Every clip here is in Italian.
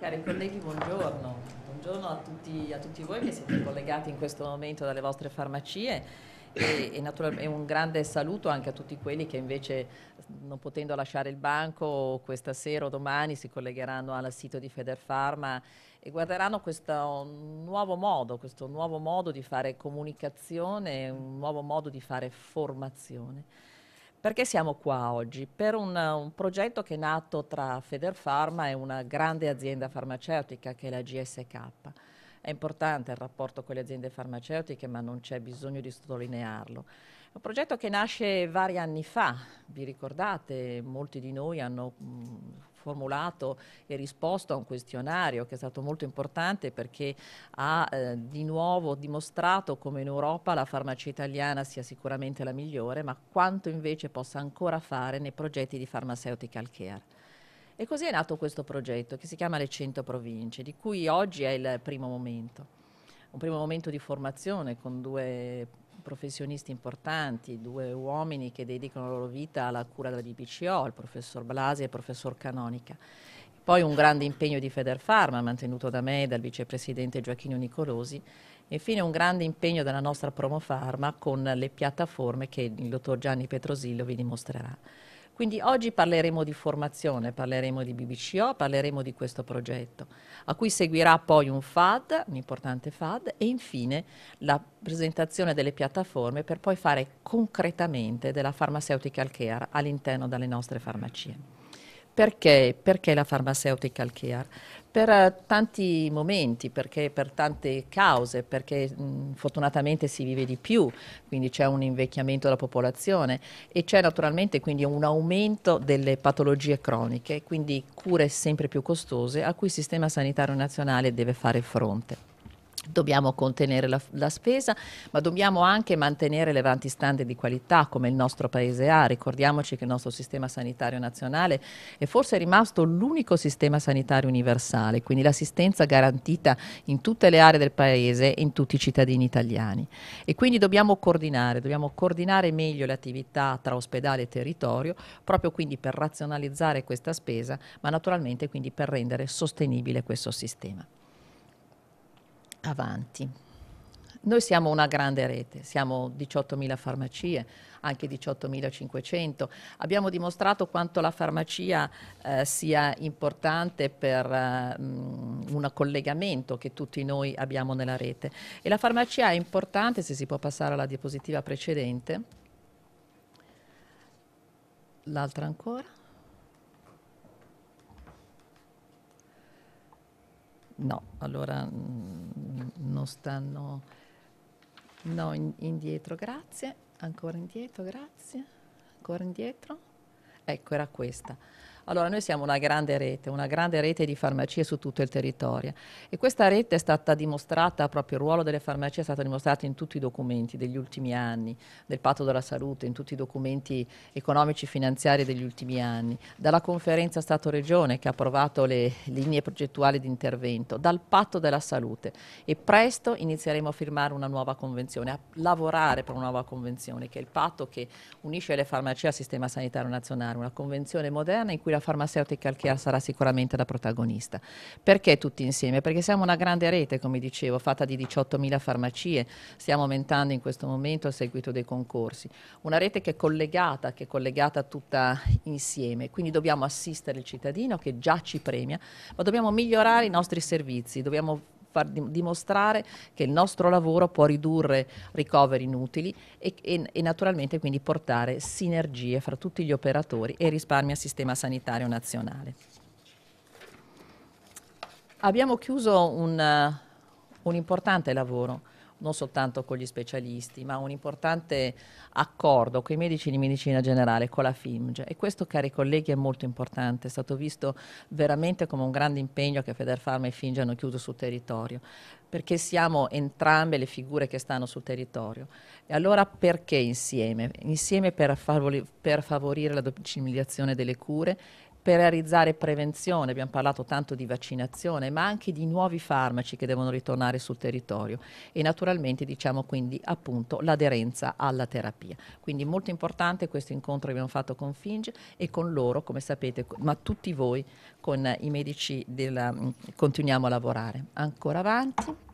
Cari colleghi, buongiorno. Buongiorno a tutti, a tutti, voi che siete collegati in questo momento dalle vostre farmacie e, e, e, un grande saluto anche a tutti quelli che invece non potendo lasciare il banco questa sera o domani si collegheranno al sito di Federpharma e guarderanno questo nuovo modo, questo nuovo modo di fare comunicazione, un nuovo modo di fare formazione. Perché siamo qua oggi? Per un, un, progetto che è nato tra Federpharma e una grande azienda farmaceutica che è la GSK. È importante il rapporto con le aziende farmaceutiche, ma non c'è bisogno di sottolinearlo. È un progetto che nasce vari anni fa, vi ricordate, molti di noi hanno mh, mm, formulato e risposto a un questionario che è stato molto importante perché ha eh, di nuovo dimostrato come in Europa la farmacia italiana sia sicuramente la migliore, ma quanto invece possa ancora fare nei progetti di pharmaceutical care. E così è nato questo progetto che si chiama Le 100 province, di cui oggi è il primo momento. Un primo momento di formazione con due professionisti importanti, due uomini che dedicano la loro vita alla cura della BPCO, il professor Blasi e il professor Canonica. Poi un grande impegno di Federfarma, mantenuto da me e dal vicepresidente Gioacchino Nicolosi, e infine un grande impegno della nostra Promofarma con le piattaforme che il dottor Gianni Petrosillo vi dimostrerà. Quindi oggi parleremo di formazione, parleremo di BBCO, parleremo di questo progetto, a cui seguirà poi un FAD, un importante FAD, e infine la presentazione delle piattaforme per poi fare concretamente della pharmaceutical care all'interno delle nostre farmacie. Perché? Perché la farmaceutica care? Per eh, tanti momenti, perché per tante cause, perché mh, fortunatamente si vive di più, quindi c'è un invecchiamento della popolazione e c'è naturalmente quindi un aumento delle patologie croniche, quindi cure sempre più costose a cui il Sistema Sanitario Nazionale deve fare fronte. Dobbiamo contenere la, la, spesa, ma dobbiamo anche mantenere elevanti standard di qualità come il nostro Paese ha. Ricordiamoci che il nostro sistema sanitario nazionale è forse rimasto l'unico sistema sanitario universale, quindi l'assistenza garantita in tutte le aree del Paese e in tutti i cittadini italiani. E quindi dobbiamo coordinare, dobbiamo coordinare meglio le attività tra ospedale e territorio, proprio quindi per razionalizzare questa spesa, ma naturalmente quindi per rendere sostenibile questo sistema avanti. Noi siamo una grande rete, siamo 18.000 farmacie, anche 18.500. Abbiamo dimostrato quanto la farmacia eh, sia importante per eh, un collegamento che tutti noi abbiamo nella rete. E la farmacia è importante, se si può passare alla diapositiva precedente, l'altra ancora No, allora mh, mm, non stanno... No, in, indietro, grazie. Ancora indietro, grazie. Ancora indietro. Ecco, era questa. Allora, noi siamo una grande rete, una grande rete di farmacie su tutto il territorio e questa rete è stata dimostrata, proprio il ruolo delle farmacie è stato dimostrato in tutti i documenti degli ultimi anni, del patto della salute, in tutti i documenti economici e finanziari degli ultimi anni, dalla conferenza Stato-Regione che ha approvato le linee progettuali di intervento, dal patto della salute e presto inizieremo a firmare una nuova convenzione, a lavorare per una nuova convenzione che è il patto che unisce le farmacie al sistema sanitario nazionale, una convenzione moderna in cui la l'industria farmaceutica al care sarà sicuramente la protagonista. Perché tutti insieme? Perché siamo una grande rete, come dicevo, fatta di 18.000 farmacie, stiamo aumentando in questo momento a seguito dei concorsi. Una rete che è collegata, che è collegata tutta insieme, quindi dobbiamo assistere il cittadino che già ci premia, ma dobbiamo migliorare i nostri servizi, dobbiamo far dimostrare che il nostro lavoro può ridurre ricoveri inutili e, e, e naturalmente quindi portare sinergie fra tutti gli operatori e risparmi al sistema sanitario nazionale. Abbiamo chiuso un, un importante lavoro non soltanto con gli specialisti, ma un importante accordo con i medici di medicina generale, con la FIMG. E questo, cari colleghi, è molto importante, è stato visto veramente come un grande impegno che Federfarma e FIMG hanno chiuso sul territorio perché siamo entrambe le figure che stanno sul territorio. E allora perché insieme? Insieme per, favori per favorire la domiciliazione delle cure per realizzare prevenzione, abbiamo parlato tanto di vaccinazione, ma anche di nuovi farmaci che devono ritornare sul territorio e naturalmente diciamo quindi appunto l'aderenza alla terapia. Quindi molto importante questo incontro che abbiamo fatto con Finge e con loro, come sapete, ma tutti voi con i medici della, mm, continuiamo a lavorare. Ancora avanti.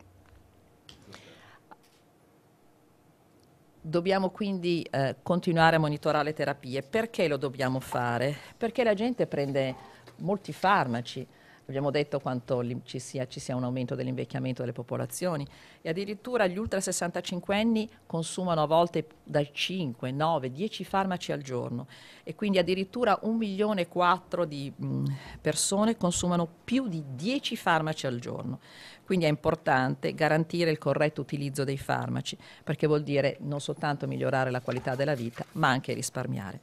Dobbiamo quindi eh, continuare a monitorare le terapie. Perché lo dobbiamo fare? Perché la gente prende molti farmaci Abbiamo detto quanto ci sia, ci sia un aumento dell'invecchiamento delle popolazioni e addirittura gli ultra 65 anni consumano a volte da 5, 9, 10 farmaci al giorno e quindi addirittura 1 milione e 4 di mm, persone consumano più di 10 farmaci al giorno. Quindi è importante garantire il corretto utilizzo dei farmaci perché vuol dire non soltanto migliorare la qualità della vita ma anche risparmiare.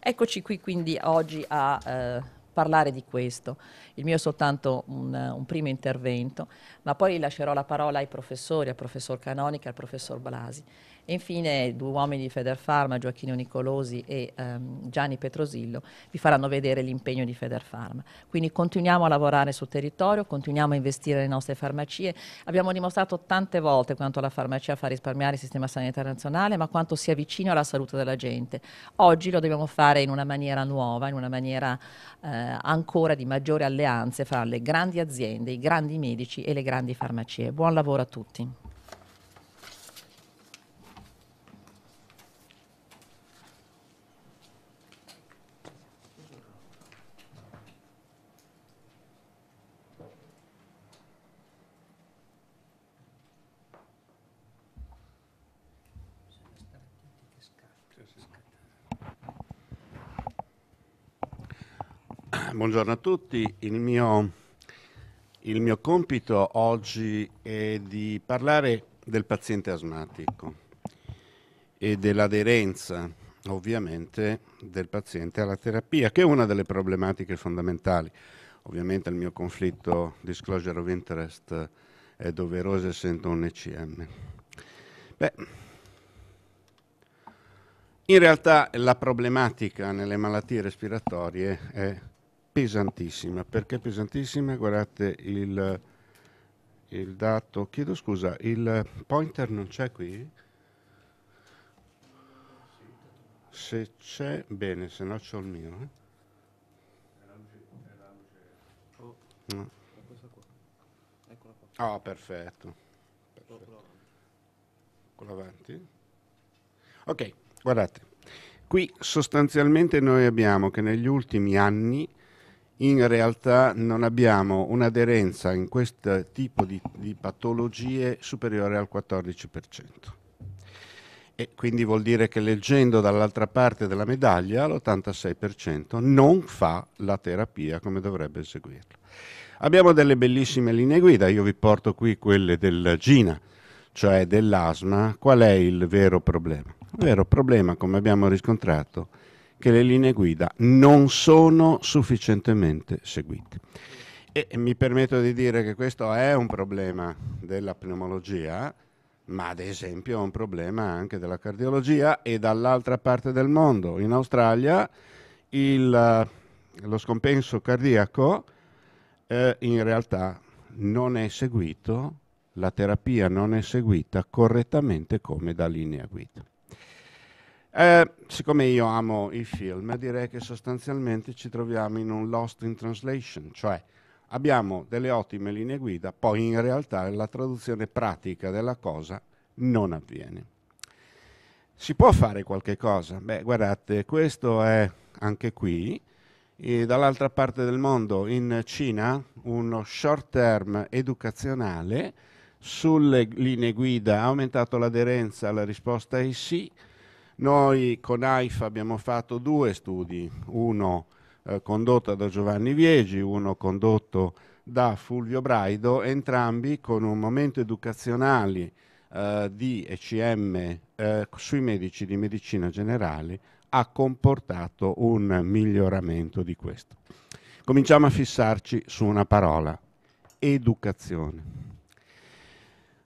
Eccoci qui quindi oggi a... Eh, parlare di questo. Il mio è soltanto un, un primo intervento, ma poi lascerò la parola ai professori, al professor Canonica e al professor Blasi. E infine due uomini di Federfarma, Gioacchino Nicolosi e ehm, Gianni Petrosillo, vi faranno vedere l'impegno di Federfarma. Quindi continuiamo a lavorare sul territorio, continuiamo a investire nelle nostre farmacie. Abbiamo dimostrato tante volte quanto la farmacia fa risparmiare il sistema sanitario nazionale, ma quanto sia vicino alla salute della gente. Oggi lo dobbiamo fare in una maniera nuova, in una maniera eh, ancora di maggiori alleanze fra le grandi aziende, i grandi medici e le grandi farmacie. Buon lavoro a tutti. Buongiorno a tutti. Il mio, il mio, compito oggi è di parlare del paziente asmatico e dell'aderenza, ovviamente, del paziente alla terapia, che è una delle problematiche fondamentali. Ovviamente il mio conflitto disclosure of interest è doveroso essendo un ECM. Beh, in realtà la problematica nelle malattie respiratorie è pesantissima. Perché pesantissima? Guardate il, il dato, chiedo scusa, il pointer non c'è qui? Se c'è, bene, se no c'ho il mio. Eh? No. Ah, oh, perfetto. perfetto. Quello avanti. Ok, guardate. Qui sostanzialmente noi abbiamo che negli ultimi anni in realtà non abbiamo un'aderenza in questo tipo di, di, patologie superiore al 14%. E quindi vuol dire che leggendo dall'altra parte della medaglia l'86% non fa la terapia come dovrebbe eseguirla. Abbiamo delle bellissime linee guida, io vi porto qui quelle del GINA, cioè dell'asma. Qual è il vero problema? Il vero problema, come abbiamo riscontrato, è che le linee guida non sono sufficientemente seguite. E mi permetto di dire che questo è un problema della pneumologia, ma ad esempio è un problema anche della cardiologia e dall'altra parte del mondo, in Australia, il, eh, lo scompenso cardiaco eh, in realtà non è seguito, la terapia non è seguita correttamente come da linea guida. Eh, siccome io amo i film, direi che sostanzialmente ci troviamo in un lost in translation, cioè abbiamo delle ottime linee guida, poi in realtà la traduzione pratica della cosa non avviene. Si può fare qualche cosa? Beh, guardate, questo è anche qui, e dall'altra parte del mondo, in Cina, uno short term educazionale sulle linee guida ha aumentato l'aderenza alla risposta ai sì, noi con AIFA abbiamo fatto due studi, uno eh, condotto da Giovanni Viegi, uno condotto da Fulvio Braido, entrambi con un momento educazionale eh, di ECM eh, sui medici di medicina generale ha comportato un miglioramento di questo. Cominciamo a fissarci su una parola, educazione.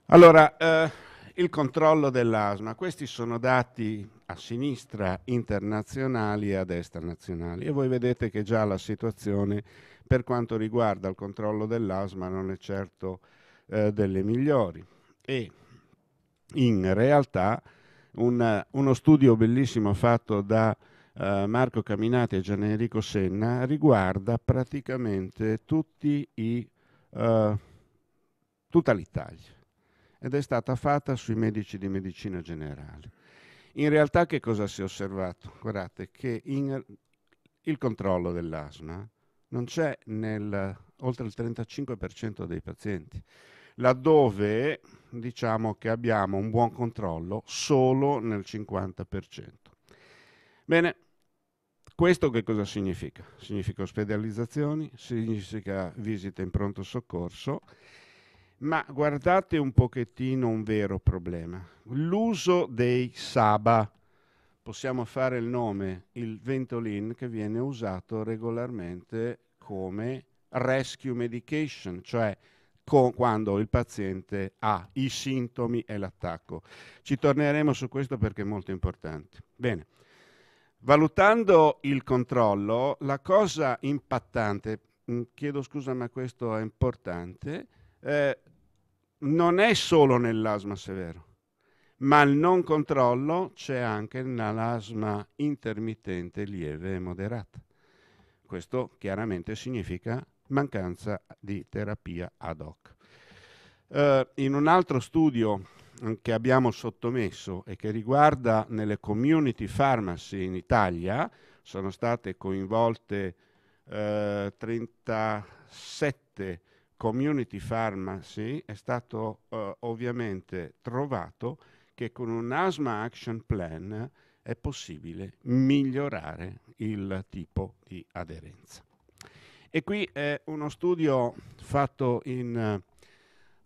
Allora, eh, il controllo dell'asma, questi sono dati a sinistra internazionali e a destra nazionali. E voi vedete che già la situazione per quanto riguarda il controllo dell'asma non è certo eh, delle migliori. E in realtà un, uno studio bellissimo fatto da eh, Marco Caminati e Gianerico Senna riguarda praticamente i, eh, tutta l'Italia ed è stata fatta sui medici di medicina generale in realtà che cosa si è osservato? Guardate che in, il controllo dell'asma non c'è nel oltre il 35% dei pazienti, laddove diciamo che abbiamo un buon controllo solo nel 50%. Bene, questo che cosa significa? Significa ospedalizzazioni, significa visite in pronto soccorso ma guardate un pochettino un vero problema. L'uso dei Saba. Possiamo fare il nome, il Ventolin, che viene usato regolarmente come rescue medication, cioè quando il paziente ha i sintomi e l'attacco. Ci torneremo su questo perché è molto importante. Bene. Valutando il controllo, la cosa impattante, mm, chiedo scusa ma questo è importante, eh, non è solo nell'asma severo, ma il non controllo c'è anche nell'asma intermittente lieve e moderata. Questo chiaramente significa mancanza di terapia ad hoc. Eh, in un altro studio che abbiamo sottomesso e che riguarda nelle community pharmacy in Italia, sono state coinvolte eh, 37 community pharmacy è stato eh, ovviamente trovato che con un asthma action plan è possibile migliorare il tipo di aderenza. E qui è uno studio fatto in...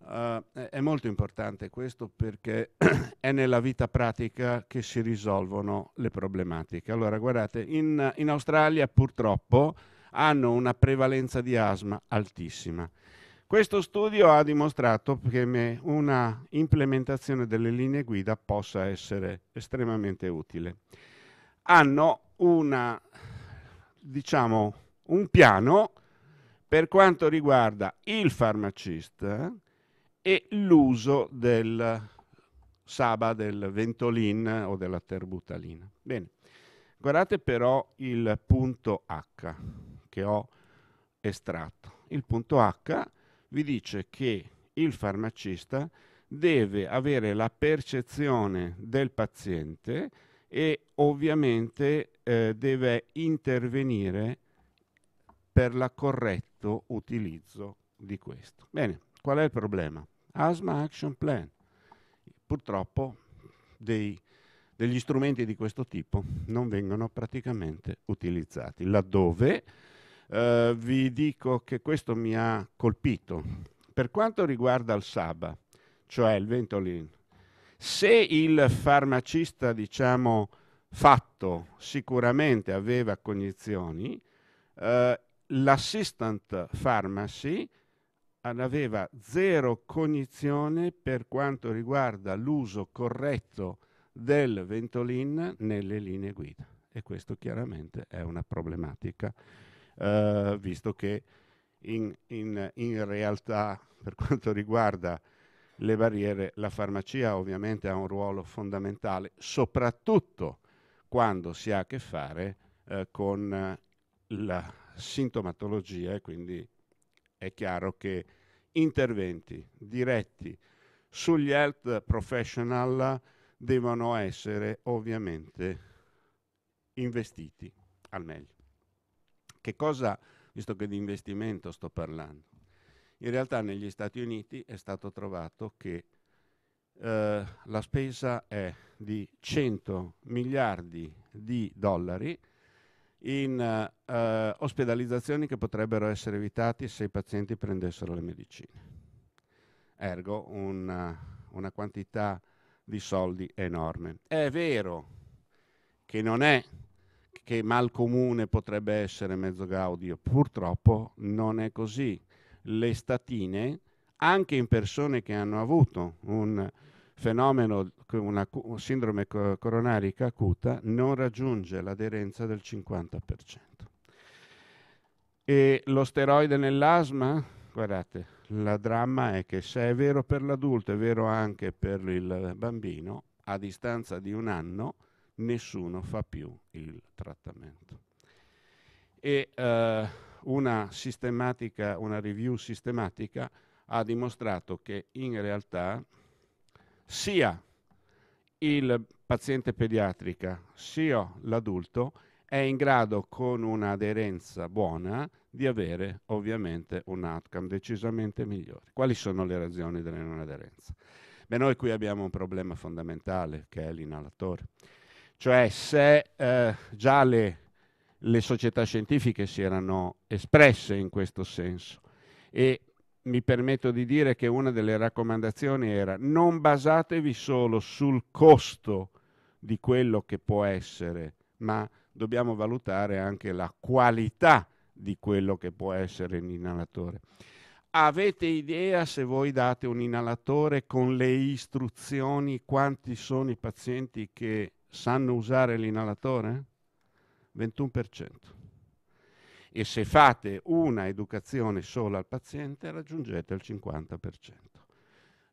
Uh, è molto importante questo perché è nella vita pratica che si risolvono le problematiche. Allora, guardate, in, in Australia purtroppo hanno una prevalenza di asma altissima. Questo studio ha dimostrato che una implementazione delle linee guida possa essere estremamente utile. Hanno una, diciamo, un piano per quanto riguarda il farmacista e l'uso del saba, del ventolin o della terbutalina. Bene, guardate però il punto H che ho estratto. Il punto H vi dice che il farmacista deve avere la percezione del paziente e ovviamente eh, deve intervenire per il corretto utilizzo di questo. Bene, qual è il problema? Asma Action Plan. Purtroppo dei, degli strumenti di questo tipo non vengono praticamente utilizzati, laddove eh, vi dico che questo mi ha colpito. Per quanto riguarda il Saba, cioè il Ventolin, se il farmacista, diciamo, fatto sicuramente aveva cognizioni, eh, l'assistant pharmacy aveva zero cognizione per quanto riguarda l'uso corretto del Ventolin nelle linee guida. E questo chiaramente è una problematica eh, visto che in, in, in, realtà per quanto riguarda le barriere la farmacia ovviamente ha un ruolo fondamentale, soprattutto quando si ha a che fare eh, con la sintomatologia e quindi è chiaro che interventi diretti sugli health professional devono essere ovviamente investiti al meglio. Che cosa, visto che di investimento sto parlando, in realtà negli Stati Uniti è stato trovato che eh, la spesa è di 100 miliardi di dollari in eh, ospedalizzazioni che potrebbero essere evitate se i pazienti prendessero le medicine. Ergo una, una quantità di soldi enorme. È vero che non è che mal comune potrebbe essere mezzo gaudio. Purtroppo non è così. Le statine, anche in persone che hanno avuto un fenomeno, una sindrome coronarica acuta, non raggiunge l'aderenza del 50%. E lo steroide nell'asma? Guardate, la dramma è che se è vero per l'adulto, è vero anche per il bambino, a distanza di un anno, nessuno fa più il trattamento. E eh, una, una review sistematica ha dimostrato che in realtà sia il paziente pediatrica sia l'adulto è in grado con un'aderenza buona di avere ovviamente un outcome decisamente migliore. Quali sono le ragioni della non aderenza? Beh, noi qui abbiamo un problema fondamentale che è l'inalatore. Cioè se eh, già le, le società scientifiche si erano espresse in questo senso e mi permetto di dire che una delle raccomandazioni era non basatevi solo sul costo di quello che può essere, ma dobbiamo valutare anche la qualità di quello che può essere un inalatore. Avete idea se voi date un inalatore con le istruzioni quanti sono i pazienti che sanno usare l'inalatore? 21%. E se fate una educazione sola al paziente raggiungete il 50%.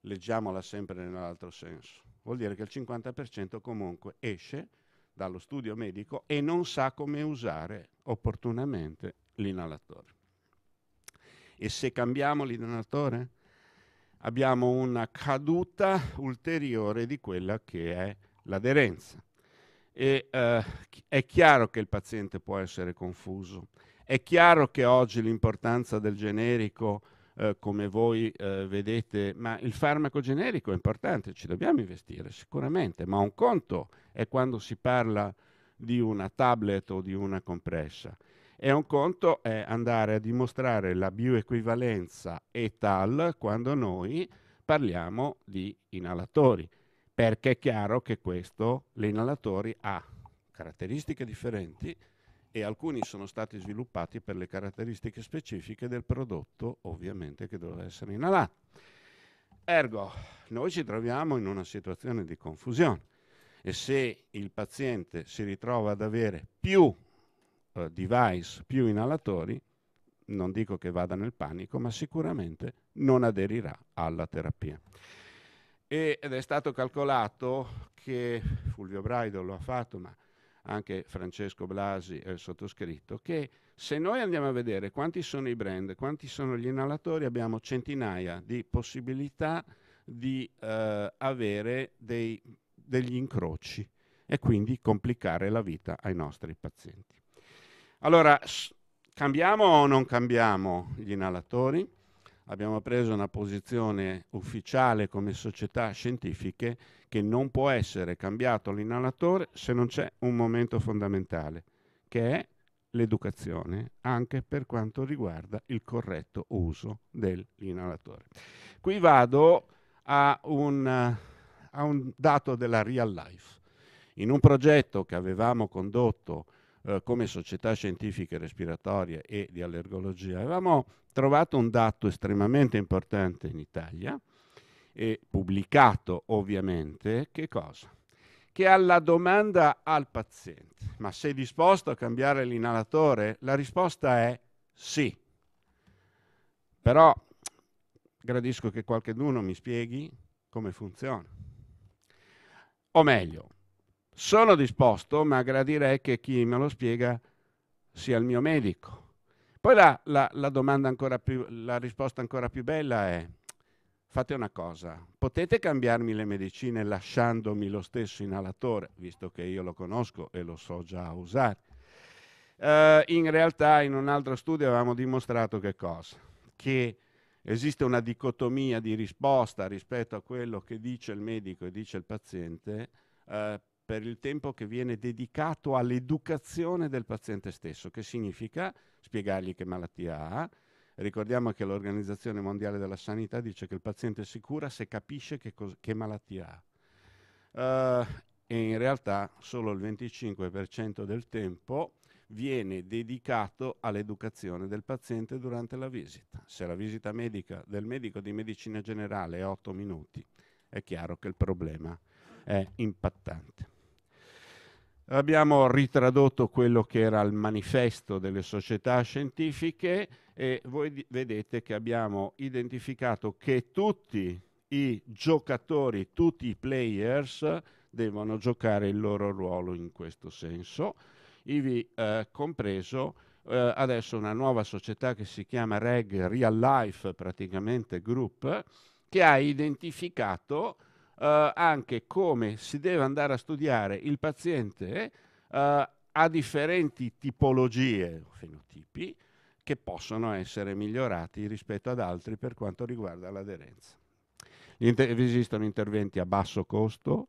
Leggiamola sempre nell'altro senso. Vuol dire che il 50% comunque esce dallo studio medico e non sa come usare opportunamente l'inalatore. E se cambiamo l'inalatore abbiamo una caduta ulteriore di quella che è l'aderenza e eh, è chiaro che il paziente può essere confuso. È chiaro che oggi l'importanza del generico, eh, come voi eh, vedete, ma il farmaco generico è importante, ci dobbiamo investire sicuramente, ma un conto è quando si parla di una tablet o di una compressa. E un conto è andare a dimostrare la bioequivalenza e tal quando noi parliamo di inalatori perché è chiaro che questo l'inhalatore ha caratteristiche differenti e alcuni sono stati sviluppati per le caratteristiche specifiche del prodotto ovviamente che doveva essere inalato. Ergo, noi ci troviamo in una situazione di confusione e se il paziente si ritrova ad avere più eh, device, più inalatori, non dico che vada nel panico, ma sicuramente non aderirà alla terapia ed è stato calcolato che Fulvio Braido lo ha fatto, ma anche Francesco Blasi è il sottoscritto, che se noi andiamo a vedere quanti sono i brand, quanti sono gli inalatori, abbiamo centinaia di possibilità di eh, avere dei, degli incroci e quindi complicare la vita ai nostri pazienti. Allora, cambiamo o non cambiamo gli inalatori? abbiamo preso una posizione ufficiale come società scientifiche che non può essere cambiato l'inalatore se non c'è un momento fondamentale, che è l'educazione, anche per quanto riguarda il corretto uso dell'inalatore. Qui vado a un, a un dato della real life. In un progetto che avevamo condotto eh, come società scientifiche respiratorie e di allergologia, avevamo trovato un dato estremamente importante in Italia, e pubblicato ovviamente, che cosa? Che alla domanda al paziente, ma sei disposto a cambiare l'inalatore? La risposta è sì. Però gradisco che qualcuno mi spieghi come funziona. O meglio, sono disposto, ma gradirei che chi me lo spiega sia il mio medico. Poi la, la, la, più, la risposta ancora più bella è, fate una cosa, potete cambiarmi le medicine lasciandomi lo stesso inalatore, visto che io lo conosco e lo so già usare. Uh, in realtà in un altro studio avevamo dimostrato che cosa? Che esiste una dicotomia di risposta rispetto a quello che dice il medico e dice il paziente uh, per il tempo che viene dedicato all'educazione del paziente stesso, che significa spiegargli che malattia ha. Ricordiamo che l'Organizzazione Mondiale della Sanità dice che il paziente si cura se capisce che, che malattia ha. Uh, e in realtà solo il 25% del tempo viene dedicato all'educazione del paziente durante la visita. Se la visita medica del medico di medicina generale è 8 minuti, è chiaro che il problema è è impattante. Abbiamo ritradotto quello che era il manifesto delle società scientifiche e voi vedete che abbiamo identificato che tutti i giocatori, tutti i players devono giocare il loro ruolo in questo senso, ivi eh, compreso eh, adesso una nuova società che si chiama Reg Real Life praticamente Group che ha identificato eh, anche come si deve andare a studiare il paziente eh, a differenti tipologie o fenotipi che possono essere migliorati rispetto ad altri per quanto riguarda l'aderenza. Inter esistono interventi a basso costo,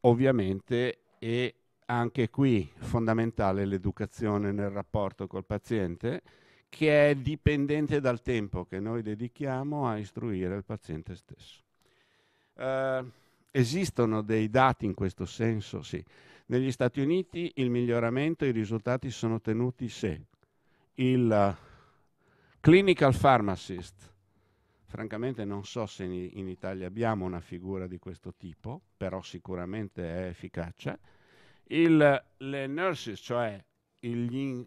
ovviamente, e anche qui fondamentale l'educazione nel rapporto col paziente, che è dipendente dal tempo che noi dedichiamo a istruire il paziente stesso. Eh, esistono dei dati in questo senso? Sì. Negli Stati Uniti il miglioramento, i risultati sono tenuti se il eh, clinical pharmacist, francamente non so se in, Italia abbiamo una figura di questo tipo, però sicuramente è efficace, il, le nurses, cioè gli,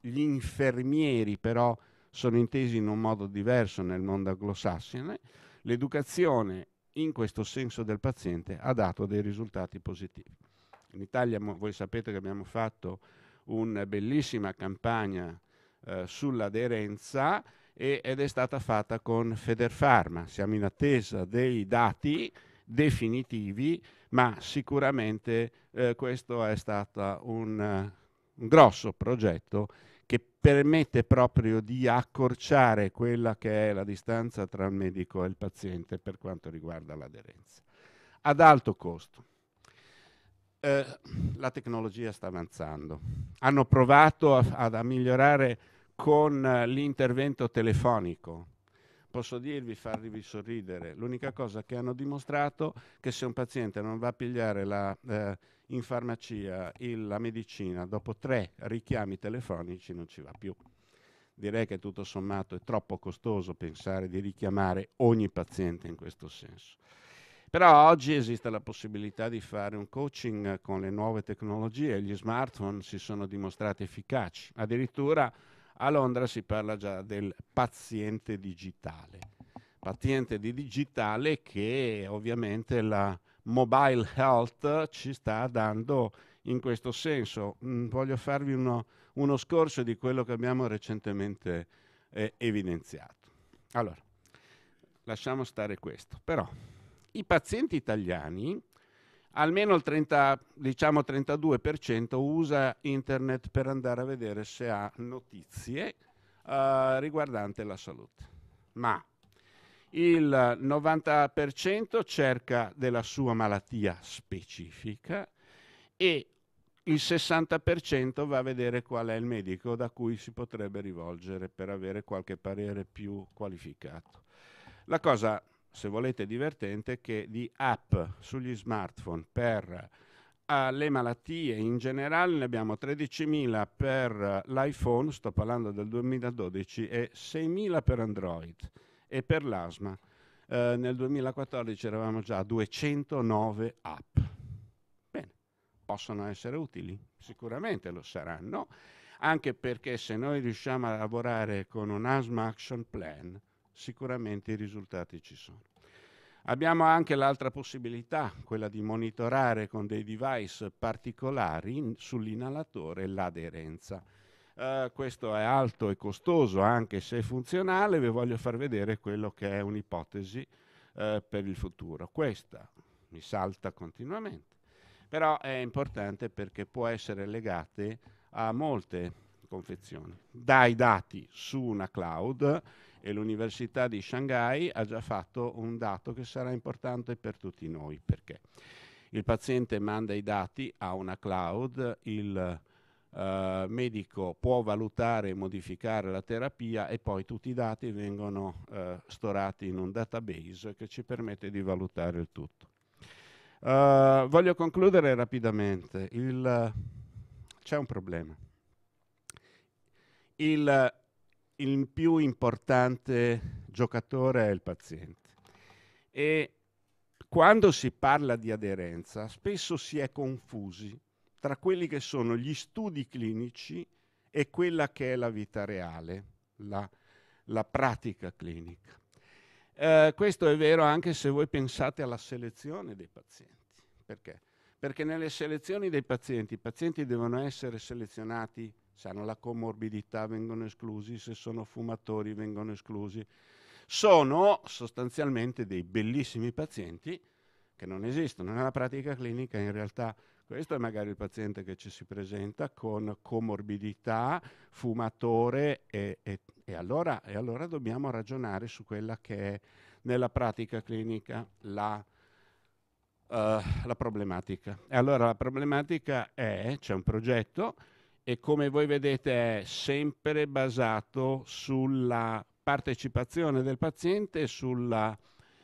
gli infermieri però sono intesi in un modo diverso nel mondo anglosassone, l'educazione in questo senso del paziente ha dato dei risultati positivi. In Italia voi sapete che abbiamo fatto una bellissima campagna eh, sull'aderenza ed è stata fatta con Federpharma. Siamo in attesa dei dati definitivi, ma sicuramente eh, questo è stato un, un grosso progetto che permette proprio di accorciare quella che è la distanza tra il medico e il paziente per quanto riguarda l'aderenza. Ad alto costo. Eh, la tecnologia sta avanzando. Hanno provato a, a, a migliorare con eh, l'intervento telefonico, posso dirvi, farvi sorridere. L'unica cosa che hanno dimostrato è che se un paziente non va a pigliare la, eh, in farmacia il, la medicina, dopo tre richiami telefonici non ci va più. Direi che tutto sommato è troppo costoso pensare di richiamare ogni paziente in questo senso. Però oggi esiste la possibilità di fare un coaching con le nuove tecnologie, gli smartphone si sono dimostrati efficaci. Addirittura a Londra si parla già del paziente digitale, paziente di digitale che ovviamente la mobile health ci sta dando in questo senso. Mm, voglio farvi uno, uno, scorso di quello che abbiamo recentemente eh, evidenziato. Allora, lasciamo stare questo, però i pazienti italiani almeno il 30, diciamo 32% usa internet per andare a vedere se ha notizie eh, riguardanti la salute. Ma il 90% cerca della sua malattia specifica e il 60% va a vedere qual è il medico da cui si potrebbe rivolgere per avere qualche parere più qualificato. La cosa se volete divertente, che di app sugli smartphone per uh, le malattie in generale, ne abbiamo 13.000 per uh, l'iPhone, sto parlando del 2012, e 6.000 per Android e per l'asma. Uh, nel 2014 eravamo già a 209 app. Bene, possono essere utili? Sicuramente lo saranno, anche perché se noi riusciamo a lavorare con un asma action plan, sicuramente i risultati ci sono. Abbiamo anche l'altra possibilità, quella di monitorare con dei device particolari sull'inalatore l'aderenza. Uh, questo è alto e costoso, anche se funzionale, vi voglio far vedere quello che è un'ipotesi uh, per il futuro. Questa mi salta continuamente, però è importante perché può essere legata a molte confezioni. Dai dati su una cloud e l'Università di Shanghai ha già fatto un dato che sarà importante per tutti noi. Perché? Il paziente manda i dati a una cloud, il Uh, medico può valutare e modificare la terapia e poi tutti i dati vengono uh, storati in un database che ci permette di valutare il tutto. Uh, voglio concludere rapidamente. c'è un problema. Il il più importante giocatore è il paziente. E quando si parla di aderenza, spesso si è confusi tra quelli che sono gli studi clinici e quella che è la vita reale, la, la pratica clinica. Eh, questo è vero anche se voi pensate alla selezione dei pazienti. Perché? Perché nelle selezioni dei pazienti i pazienti devono essere selezionati se hanno la comorbidità vengono esclusi, se sono fumatori vengono esclusi. Sono sostanzialmente dei bellissimi pazienti che non esistono. Nella pratica clinica in realtà questo è magari il paziente che ci si presenta con comorbidità, fumatore e, e, e, allora, e allora dobbiamo ragionare su quella che è nella pratica clinica la... Uh, la problematica. E allora la problematica è, c'è un progetto e come voi vedete è sempre basato sulla partecipazione del paziente e sulla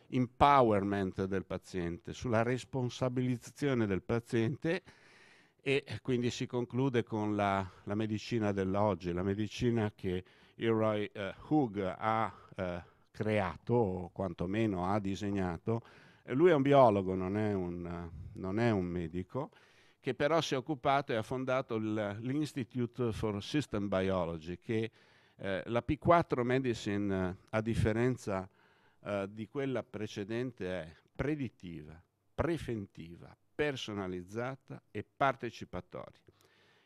empowerment del paziente, sulla responsabilizzazione del paziente e quindi si conclude con la, la medicina dell'oggi, la medicina che Roy eh, Hug ha eh, creato o quantomeno ha disegnato. Lui è un biologo, non è un, non è un medico che però si è occupato e ha fondato l'Institute for System Biology, che eh, la P4 Medicine, eh, a differenza eh, di quella precedente, è predittiva, preventiva, personalizzata e partecipatoria.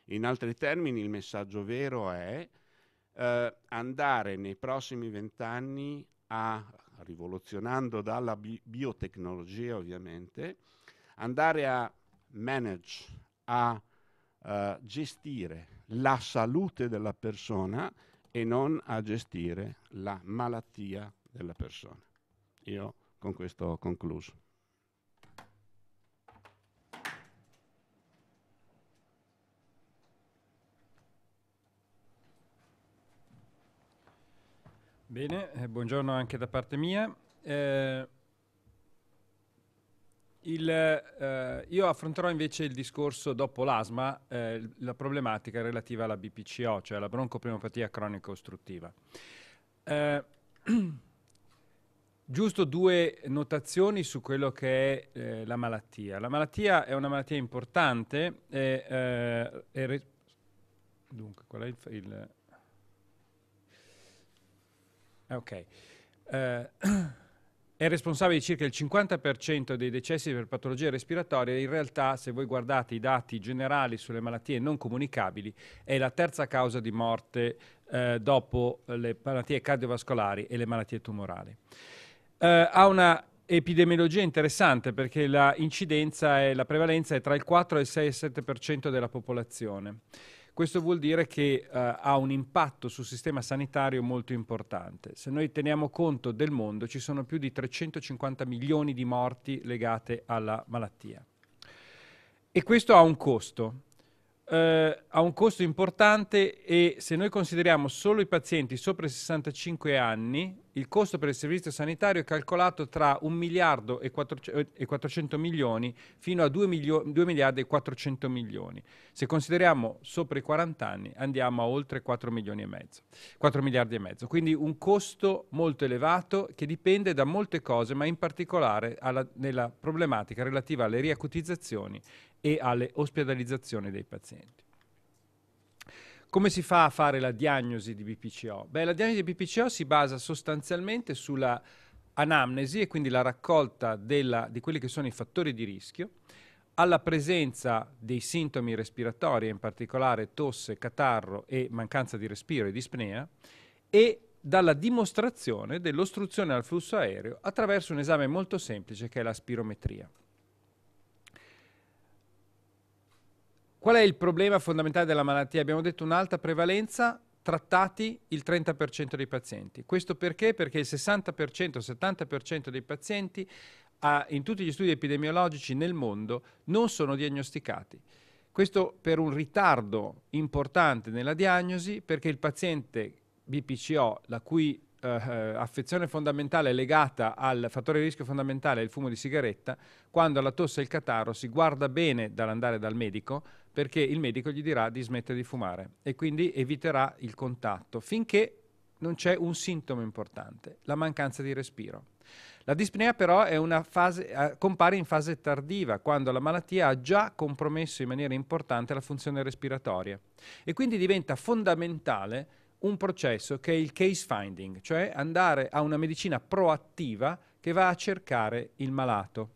In altri termini, il messaggio vero è eh, andare nei prossimi vent'anni a, rivoluzionando dalla bi biotecnologia ovviamente, andare a manage, a uh, gestire la salute della persona e non a gestire la malattia della persona. Io con questo ho concluso. Bene, eh, buongiorno anche da parte mia. Eh, il, eh, io affronterò invece il discorso dopo l'asma, eh, la problematica relativa alla BPCO, cioè alla broncopneumopatia cronica ostruttiva. Eh, giusto due notazioni su quello che è eh, la malattia. La malattia è una malattia importante. E, eh, re... Dunque, qual è il... il... Eh, ok. è responsabile di circa il 50% dei decessi per patologie respiratorie, in realtà se voi guardate i dati generali sulle malattie non comunicabili è la terza causa di morte eh, dopo le malattie cardiovascolari e le malattie tumorali. Eh, ha una epidemiologia interessante perché la incidenza e la prevalenza è tra il 4 e il 6 e il 7% della popolazione. Questo vuol dire che eh, ha un impatto sul sistema sanitario molto importante. Se noi teniamo conto del mondo ci sono più di 350 milioni di morti legate alla malattia. E questo ha un costo eh, ha un costo importante e se noi consideriamo solo i pazienti sopra i 65 anni, il costo per il servizio sanitario è calcolato tra 1 miliardo e 400 milioni fino a 2, milio- 2 miliardi e 400 milioni. Se consideriamo sopra i 40 anni andiamo a oltre 4 milioni e mezzo, 4 miliardi e mezzo. Quindi un costo molto elevato che dipende da molte cose, ma in particolare alla, nella problematica relativa alle riacutizzazioni e alle ospedalizzazioni dei pazienti. Come si fa a fare la diagnosi di BPCO? Beh, la diagnosi di BPCO si basa sostanzialmente sulla anamnesi e quindi la raccolta della, di quelli che sono i fattori di rischio, alla presenza dei sintomi respiratori, in particolare tosse, catarro e mancanza di respiro e dispnea, e dalla dimostrazione dell'ostruzione al flusso aereo attraverso un esame molto semplice che è la spirometria. Qual è il problema fondamentale della malattia? Abbiamo detto un'alta prevalenza, trattati il 30% dei pazienti. Questo perché? Perché il 60%, 70% dei pazienti ha, in tutti gli studi epidemiologici nel mondo non sono diagnosticati. Questo per un ritardo importante nella diagnosi perché il paziente BPCO, la cui eh, eh, affezione fondamentale è legata al fattore di rischio fondamentale, il fumo di sigaretta, quando ha la tosse e il catarro si guarda bene dall'andare dal medico, perché il medico gli dirà di smettere di fumare e quindi eviterà il contatto finché non c'è un sintomo importante, la mancanza di respiro. La dispnea però fase, eh, compare in fase tardiva, quando la malattia ha già compromesso in maniera importante la funzione respiratoria e quindi diventa fondamentale un processo che è il case finding, cioè andare a una medicina proattiva che va a cercare il malato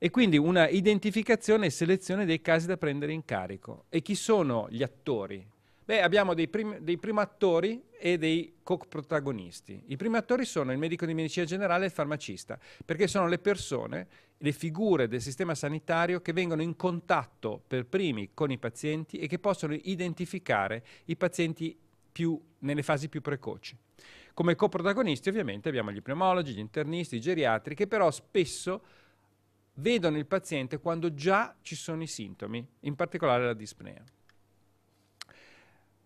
e quindi una identificazione e selezione dei casi da prendere in carico. E chi sono gli attori? Beh, abbiamo dei, prim- dei primattori e dei co-protagonisti. I primi attori sono il medico di medicina generale e il farmacista, perché sono le persone, le figure del sistema sanitario che vengono in contatto per primi con i pazienti e che possono identificare i pazienti più, nelle fasi più precoci. Come co-protagonisti ovviamente abbiamo gli pneumologi, gli internisti, i geriatri, che però spesso vedono il paziente quando già ci sono i sintomi, in particolare la dispnea.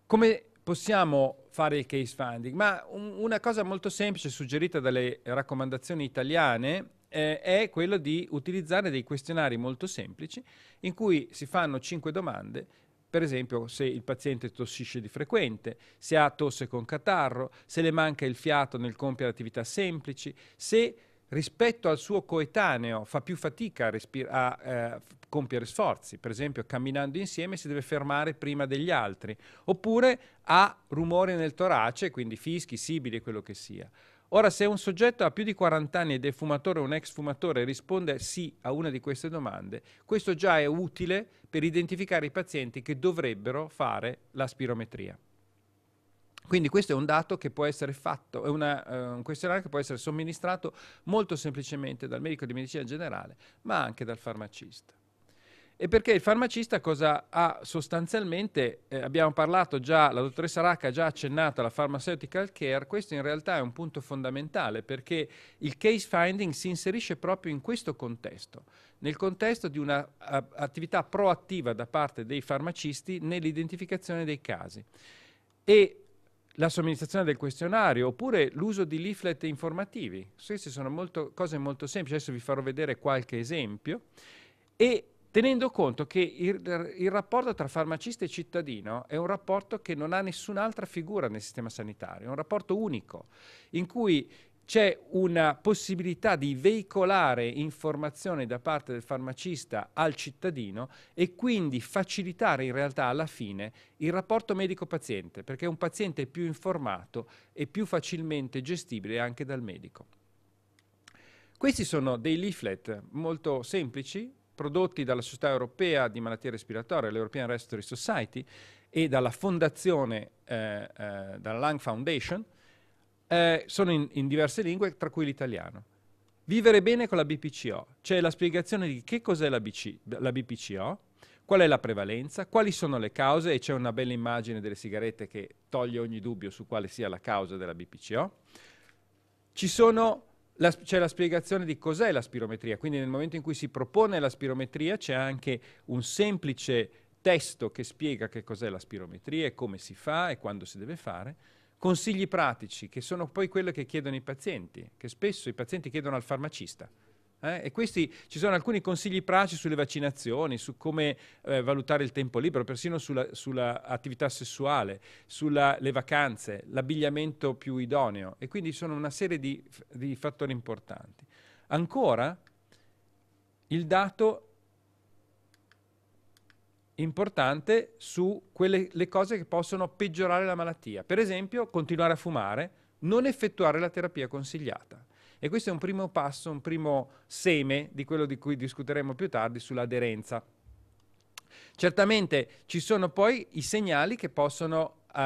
Come possiamo fare il case finding? Ma un, una cosa molto semplice suggerita dalle raccomandazioni italiane eh, è quella di utilizzare dei questionari molto semplici in cui si fanno cinque domande per esempio se il paziente tossisce di frequente, se ha tosse con catarro, se le manca il fiato nel compiere attività semplici, se rispetto al suo coetaneo fa più fatica a, respir- a eh, compiere sforzi, per esempio camminando insieme si deve fermare prima degli altri, oppure ha rumore nel torace, quindi fischi, sibili, quello che sia. Ora, se un soggetto ha più di 40 anni ed è fumatore o un ex fumatore e risponde sì a una di queste domande, questo già è utile per identificare i pazienti che dovrebbero fare la spirometria. Quindi questo è un dato che può essere fatto, è una, eh, un questionario che può essere somministrato molto semplicemente dal medico di medicina generale, ma anche dal farmacista. E perché il farmacista cosa ha sostanzialmente, eh, abbiamo parlato già, la dottoressa Racca ha già accennato alla pharmaceutical care, questo in realtà è un punto fondamentale perché il case finding si inserisce proprio in questo contesto, nel contesto di un'attività proattiva da parte dei farmacisti nell'identificazione dei casi. E la somministrazione del questionario oppure l'uso di leaflet informativi. Queste sono molto, cose molto semplici, adesso vi farò vedere qualche esempio. E tenendo conto che il, il, rapporto tra farmacista e cittadino è un rapporto che non ha nessun'altra figura nel sistema sanitario, è un rapporto unico, in cui c'è una possibilità di veicolare informazioni da parte del farmacista al cittadino e quindi facilitare in realtà alla fine il rapporto medico-paziente, perché un paziente è più informato e più facilmente gestibile anche dal medico. Questi sono dei leaflet molto semplici, prodotti dalla Società Europea di Malattie Respiratorie, l'European Respiratory Society, e dalla fondazione, eh, eh, dalla Lung Foundation, eh, sono in, in diverse lingue, tra cui l'italiano. Vivere bene con la BPCO, cioè la spiegazione di che cos'è la, BC, la BPCO, qual è la prevalenza, quali sono le cause, e c'è una bella immagine delle sigarette che toglie ogni dubbio su quale sia la causa della BPCO. La, c'è la spiegazione di cos'è la spirometria, quindi nel momento in cui si propone la spirometria c'è anche un semplice testo che spiega che cos'è la spirometria e come si fa e quando si deve fare. Consigli pratici, che sono poi quello che chiedono i pazienti, che spesso i pazienti chiedono al farmacista. Eh? E questi ci sono alcuni consigli pratici sulle vaccinazioni, su come eh, valutare il tempo libero, persino sull'attività sessuale, sulle vacanze, l'abbigliamento più idoneo. E quindi sono una serie di, di fattori importanti. Ancora, il dato importante su quelle le cose che possono peggiorare la malattia. Per esempio, continuare a fumare, non effettuare la terapia consigliata. E questo è un primo passo, un primo seme di quello di cui discuteremo più tardi sull'aderenza. Certamente ci sono poi i segnali che possono uh,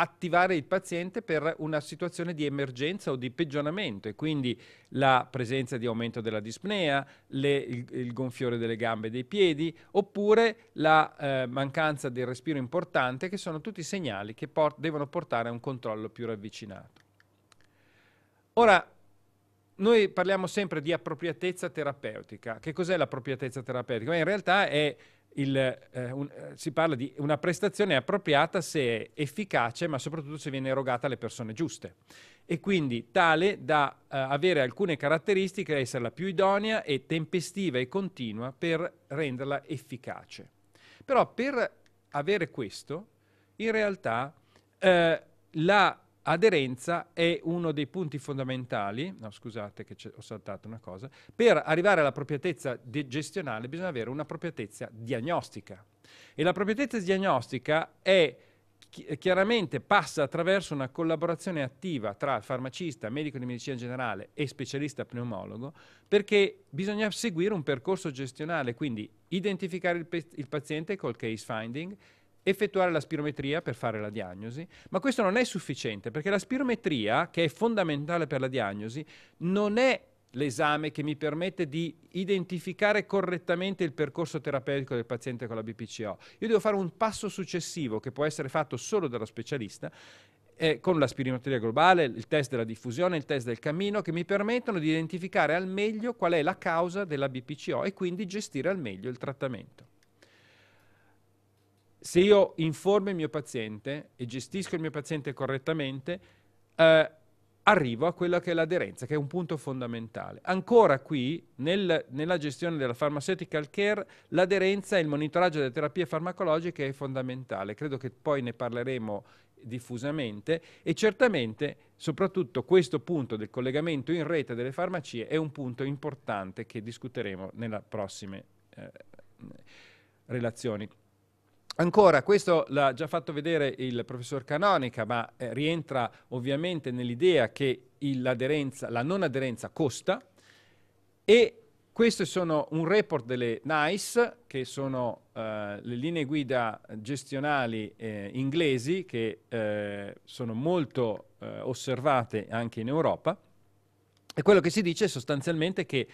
attivare il paziente per una situazione di emergenza o di peggioramento e quindi la presenza di aumento della dispnea, le, il, il, gonfiore delle gambe e dei piedi oppure la eh, mancanza del respiro importante che sono tutti segnali che port devono portare a un controllo più ravvicinato. Ora, noi parliamo sempre di appropriatezza terapeutica. Che cos'è l'appropriatezza terapeutica? Beh, in realtà è il, eh, un, eh, si parla di una prestazione appropriata se è efficace, ma soprattutto se viene erogata alle persone giuste. E quindi tale da eh, avere alcune caratteristiche, essere la più idonea e tempestiva e continua per renderla efficace. Però per avere questo, in realtà eh, la aderenza è uno dei punti fondamentali, no scusate che ho saltato una cosa, per arrivare alla proprietezza gestionale bisogna avere una proprietezza diagnostica e la proprietezza diagnostica è chiaramente passa attraverso una collaborazione attiva tra farmacista, medico di medicina generale e specialista pneumologo, perché bisogna seguire un percorso gestionale, quindi identificare il, il paziente col case finding, effettuare la spirometria per fare la diagnosi, ma questo non è sufficiente perché la spirometria, che è fondamentale per la diagnosi, non è l'esame che mi permette di identificare correttamente il percorso terapeutico del paziente con la BPCO. Io devo fare un passo successivo che può essere fatto solo dallo specialista eh, con la spirometria globale, il test della diffusione, il test del cammino, che mi permettono di identificare al meglio qual è la causa della BPCO e quindi gestire al meglio il trattamento se io informo il mio paziente e gestisco il mio paziente correttamente, eh, arrivo a quella che è l'aderenza, che è un punto fondamentale. Ancora qui, nel, nella gestione della pharmaceutical care, l'aderenza e il monitoraggio delle terapie farmacologiche è fondamentale. Credo che poi ne parleremo diffusamente e certamente soprattutto questo punto del collegamento in rete delle farmacie è un punto importante che discuteremo nelle prossime eh, relazioni. Ancora, questo l'ha già fatto vedere il professor Canonica, ma eh, rientra ovviamente nell'idea che la non aderenza costa e questo sono un report delle NICE, che sono eh, le linee guida gestionali eh, inglesi che eh, sono molto eh, osservate anche in Europa. E quello che si dice sostanzialmente è che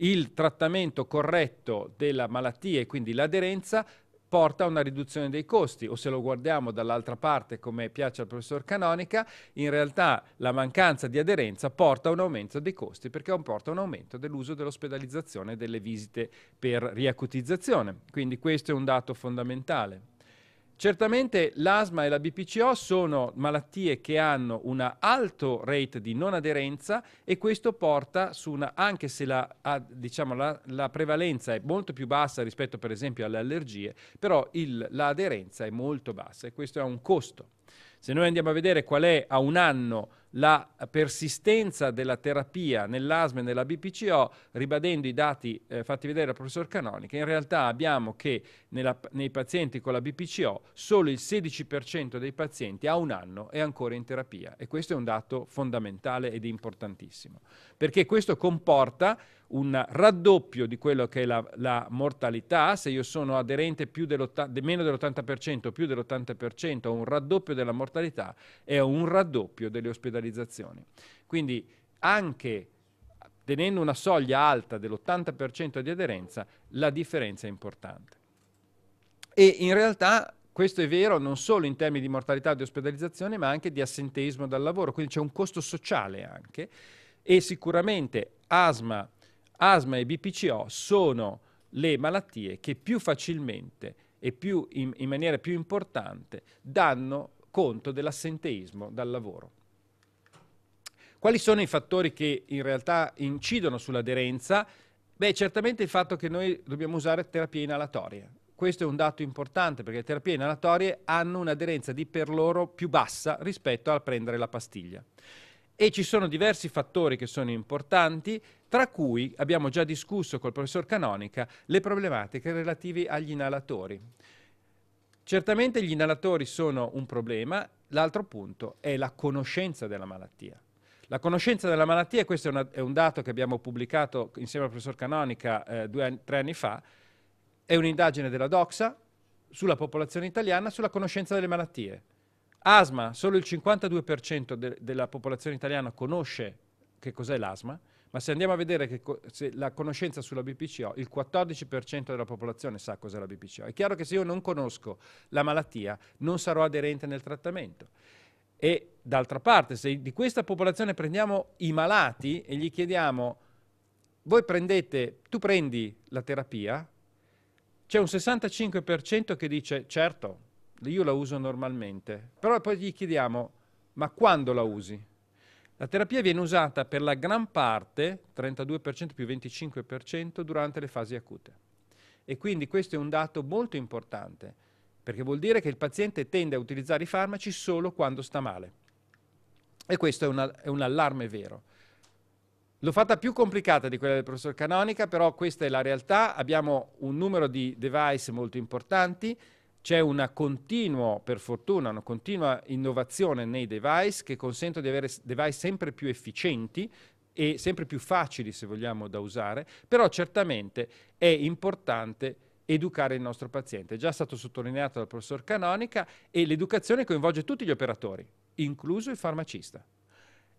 il trattamento corretto della malattia e quindi l'aderenza porta a una riduzione dei costi o se lo guardiamo dall'altra parte come piace al professor Canonica, in realtà la mancanza di aderenza porta a un aumento dei costi perché comporta un aumento dell'uso dell'ospedalizzazione e delle visite per riacutizzazione. Quindi questo è un dato fondamentale. Certamente l'asma e la BPCO sono malattie che hanno un alto rate di non aderenza e questo porta su una, anche se la, a, diciamo, la, la, prevalenza è molto più bassa rispetto per esempio alle allergie, però l'aderenza è molto bassa e questo è un costo. Se noi andiamo a vedere qual è a un anno la persistenza della terapia nell'asma e nella BPCO, ribadendo i dati eh, fatti vedere dal professor Canonica, in realtà abbiamo che nella, nei pazienti con la BPCO solo il 16% dei pazienti a un anno è ancora in terapia e questo è un dato fondamentale ed importantissimo, perché questo comporta un raddoppio di quello che è la, la mortalità, se io sono aderente più de meno dell'80%, più dell'80%, ho un raddoppio della mortalità e ho un raddoppio delle ospedalizzazioni. Quindi anche tenendo una soglia alta dell'80% di aderenza, la differenza è importante. E in realtà questo è vero non solo in termini di mortalità di ospedalizzazione, ma anche di assenteismo dal lavoro, quindi c'è un costo sociale anche e sicuramente asma asma e BPCO sono le malattie che più facilmente e più in, in maniera più importante danno conto dell'assenteismo dal lavoro. Quali sono i fattori che in realtà incidono sull'aderenza? Beh, certamente il fatto che noi dobbiamo usare terapie inalatorie. Questo è un dato importante perché le terapie inalatorie hanno un'aderenza di per loro più bassa rispetto a prendere la pastiglia. E ci sono diversi fattori che sono importanti tra cui abbiamo già discusso col professor Canonica le problematiche relative agli inalatori. Certamente gli inalatori sono un problema, l'altro punto è la conoscenza della malattia. La conoscenza della malattia, questo è, una, è un dato che abbiamo pubblicato insieme al professor Canonica eh, due, tre anni fa, è un'indagine della DOXA sulla popolazione italiana sulla conoscenza delle malattie. Asma, solo il 52% de, della popolazione italiana conosce che cos'è l'asma, ma se andiamo a vedere che la conoscenza sulla BPCO, il 14% della popolazione sa cos'è la BPCO. È chiaro che se io non conosco la malattia, non sarò aderente nel trattamento. E d'altra parte, se di questa popolazione prendiamo i malati e gli chiediamo, voi prendete, tu prendi la terapia, c'è un 65% che dice, certo, io la uso normalmente, però poi gli chiediamo, ma quando la usi? La terapia viene usata per la gran parte, 32% più 25%, durante le fasi acute. E quindi questo è un dato molto importante, perché vuol dire che il paziente tende a utilizzare i farmaci solo quando sta male. E questo è, una, è un allarme vero. L'ho fatta più complicata di quella del professor Canonica, però questa è la realtà. Abbiamo un numero di device molto importanti, c'è una continua, per fortuna, una continua innovazione nei device che consentono di avere device sempre più efficienti e sempre più facili, se vogliamo, da usare, però certamente è importante educare il nostro paziente. È già stato sottolineato dal professor Canonica e l'educazione coinvolge tutti gli operatori, incluso il farmacista,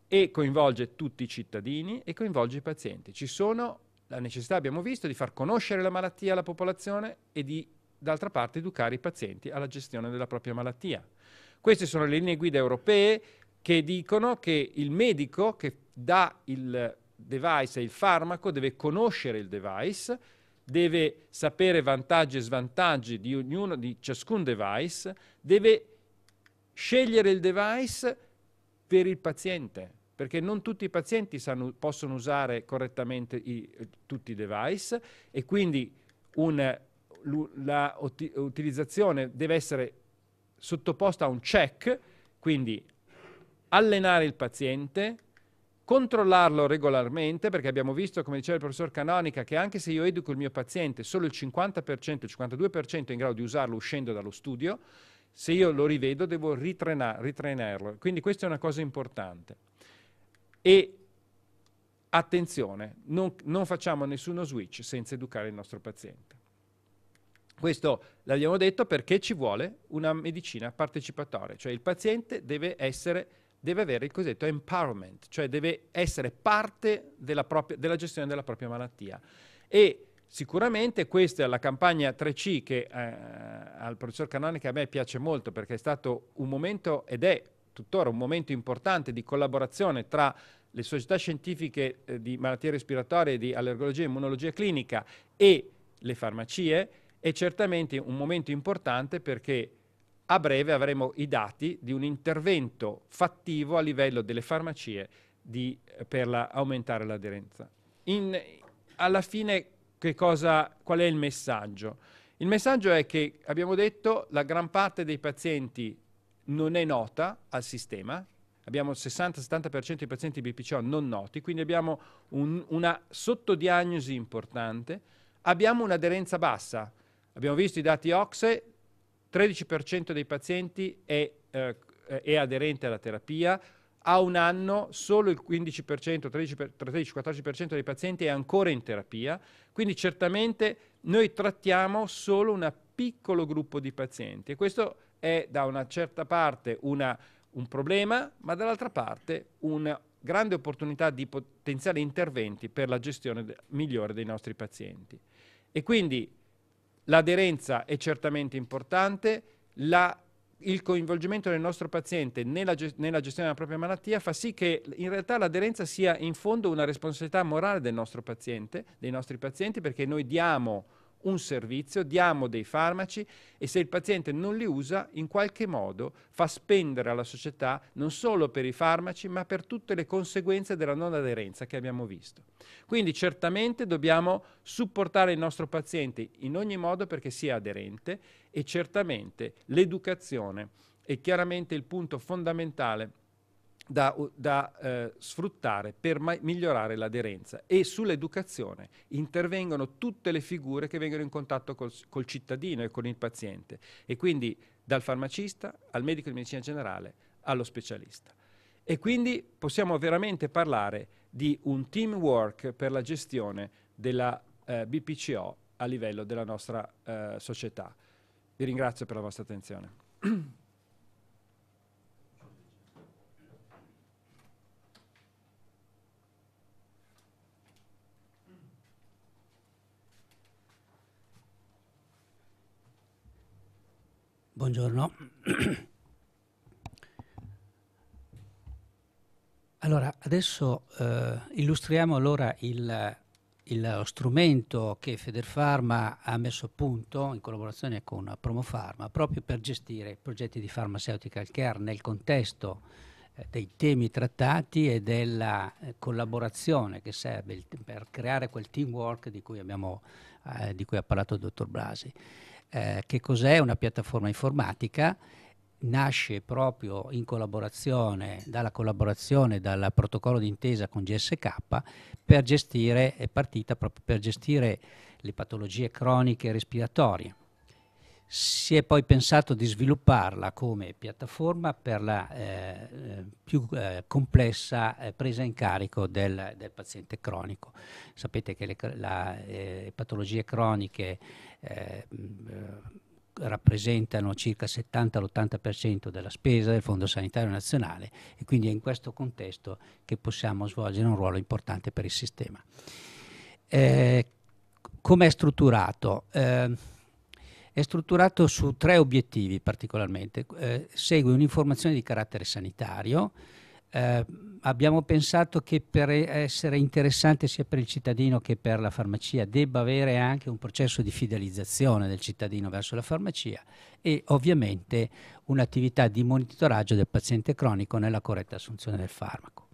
e coinvolge tutti i cittadini e coinvolge i pazienti. Ci sono la necessità, abbiamo visto, di far conoscere la malattia alla popolazione e di d'altra parte educare i pazienti alla gestione della propria malattia. Queste sono le linee guida europee che dicono che il medico che dà il device e il farmaco deve conoscere il device, deve sapere vantaggi e svantaggi di, ognuno, di ciascun device, deve scegliere il device per il paziente, perché non tutti i pazienti sanno, possono usare correttamente i, tutti i device e quindi un l'utilizzazione deve essere sottoposta a un check, quindi allenare il paziente, controllarlo regolarmente, perché abbiamo visto, come diceva il professor Canonica, che anche se io educo il mio paziente, solo il 50%, il 52% è in grado di usarlo uscendo dallo studio, se io lo rivedo devo ritrenarlo. Quindi questa è una cosa importante. E attenzione, non, non facciamo nessuno switch senza educare il nostro paziente. Questo l'abbiamo detto perché ci vuole una medicina partecipatoria, cioè il paziente deve, essere, deve avere il cosiddetto empowerment, cioè deve essere parte della, propria, della gestione della propria malattia. E Sicuramente questa è la campagna 3C che eh, al professor che a me piace molto perché è stato un momento ed è tuttora un momento importante di collaborazione tra le società scientifiche eh, di malattie respiratorie, di allergologia e immunologia clinica e le farmacie è certamente un momento importante perché a breve avremo i dati di un intervento fattivo a livello delle farmacie di, eh, per la, aumentare l'aderenza. alla fine cosa, qual è il messaggio? Il messaggio è che, abbiamo detto, la gran parte dei pazienti non è nota al sistema, abbiamo il 60-70% dei pazienti BPCO non noti, quindi abbiamo un, una sottodiagnosi importante, abbiamo un'aderenza bassa, Abbiamo visto i dati OXE, 13% dei pazienti è, eh, è, aderente alla terapia, a un anno solo il 15%, 13-14% dei pazienti è ancora in terapia, quindi certamente noi trattiamo solo un piccolo gruppo di pazienti e questo è da una certa parte una, un problema, ma dall'altra parte una grande opportunità di potenziali interventi per la gestione de migliore dei nostri pazienti. E quindi L'aderenza è certamente importante, la, il coinvolgimento del nostro paziente nella, nella gestione della propria malattia fa sì che in realtà l'aderenza sia in fondo una responsabilità morale del nostro paziente, dei nostri pazienti, perché noi diamo un servizio, diamo dei farmaci e se il paziente non li usa, in qualche modo fa spendere alla società non solo per i farmaci, ma per tutte le conseguenze della non aderenza che abbiamo visto. Quindi certamente dobbiamo supportare il nostro paziente in ogni modo perché sia aderente e certamente l'educazione è chiaramente il punto fondamentale da, da eh, sfruttare per migliorare l'aderenza e sull'educazione intervengono tutte le figure che vengono in contatto col, col cittadino e con il paziente e quindi dal farmacista al medico di medicina generale allo specialista. E quindi possiamo veramente parlare di un teamwork per la gestione della eh, BPCO a livello della nostra eh, società. Vi ringrazio per la vostra attenzione. Buongiorno. Allora, adesso eh, illustriamo allora il, il strumento che Federfarma ha messo a punto in collaborazione con Promofarma proprio per gestire progetti di pharmaceutical care nel contesto eh, dei temi trattati e della eh, collaborazione che serve per creare quel teamwork di cui, abbiamo, eh, di cui ha parlato il dottor Blasi. Eh, che cos'è una piattaforma informatica? Nasce proprio in collaborazione, dalla collaborazione, dal protocollo d'intesa con GSK per gestire, è partita proprio per gestire le patologie croniche respiratorie. Si è poi pensato di svilupparla come piattaforma per la eh, eh, più eh, complessa eh, presa in carico del, del, paziente cronico. Sapete che le la, eh, patologie croniche eh, eh, rappresentano circa il 70-80% della spesa del Fondo Sanitario Nazionale e quindi è in questo contesto che possiamo svolgere un ruolo importante per il sistema. Eh, Come è strutturato? Eh, è strutturato su tre obiettivi particolarmente. Eh, segue un'informazione di carattere sanitario, eh, abbiamo pensato che per essere interessante sia per il cittadino che per la farmacia debba avere anche un processo di fidelizzazione del cittadino verso la farmacia e ovviamente un'attività di monitoraggio del paziente cronico nella corretta assunzione del farmaco.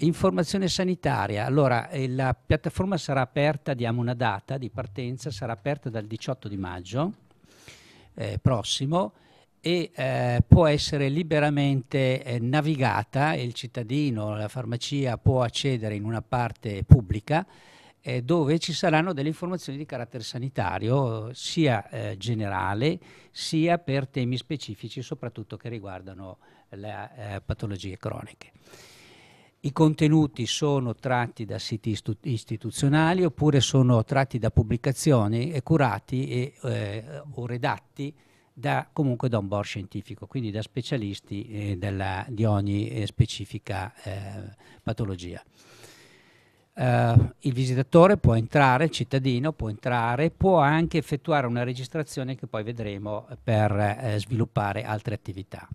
Informazione sanitaria, allora eh, la piattaforma sarà aperta, diamo una data di partenza, sarà aperta dal 18 di maggio eh, prossimo, e eh, può essere liberamente eh, navigata, il cittadino, la farmacia può accedere in una parte pubblica eh, dove ci saranno delle informazioni di carattere sanitario, sia eh, generale sia per temi specifici, soprattutto che riguardano le eh, patologie croniche. I contenuti sono tratti da siti istu istituzionali oppure sono tratti da pubblicazioni e curati e, eh, o redatti da, comunque da un board scientifico, quindi da specialisti eh, della, di ogni eh, specifica eh, patologia. Uh, il visitatore può entrare, il cittadino può entrare, può anche effettuare una registrazione che poi vedremo per eh, sviluppare altre attività.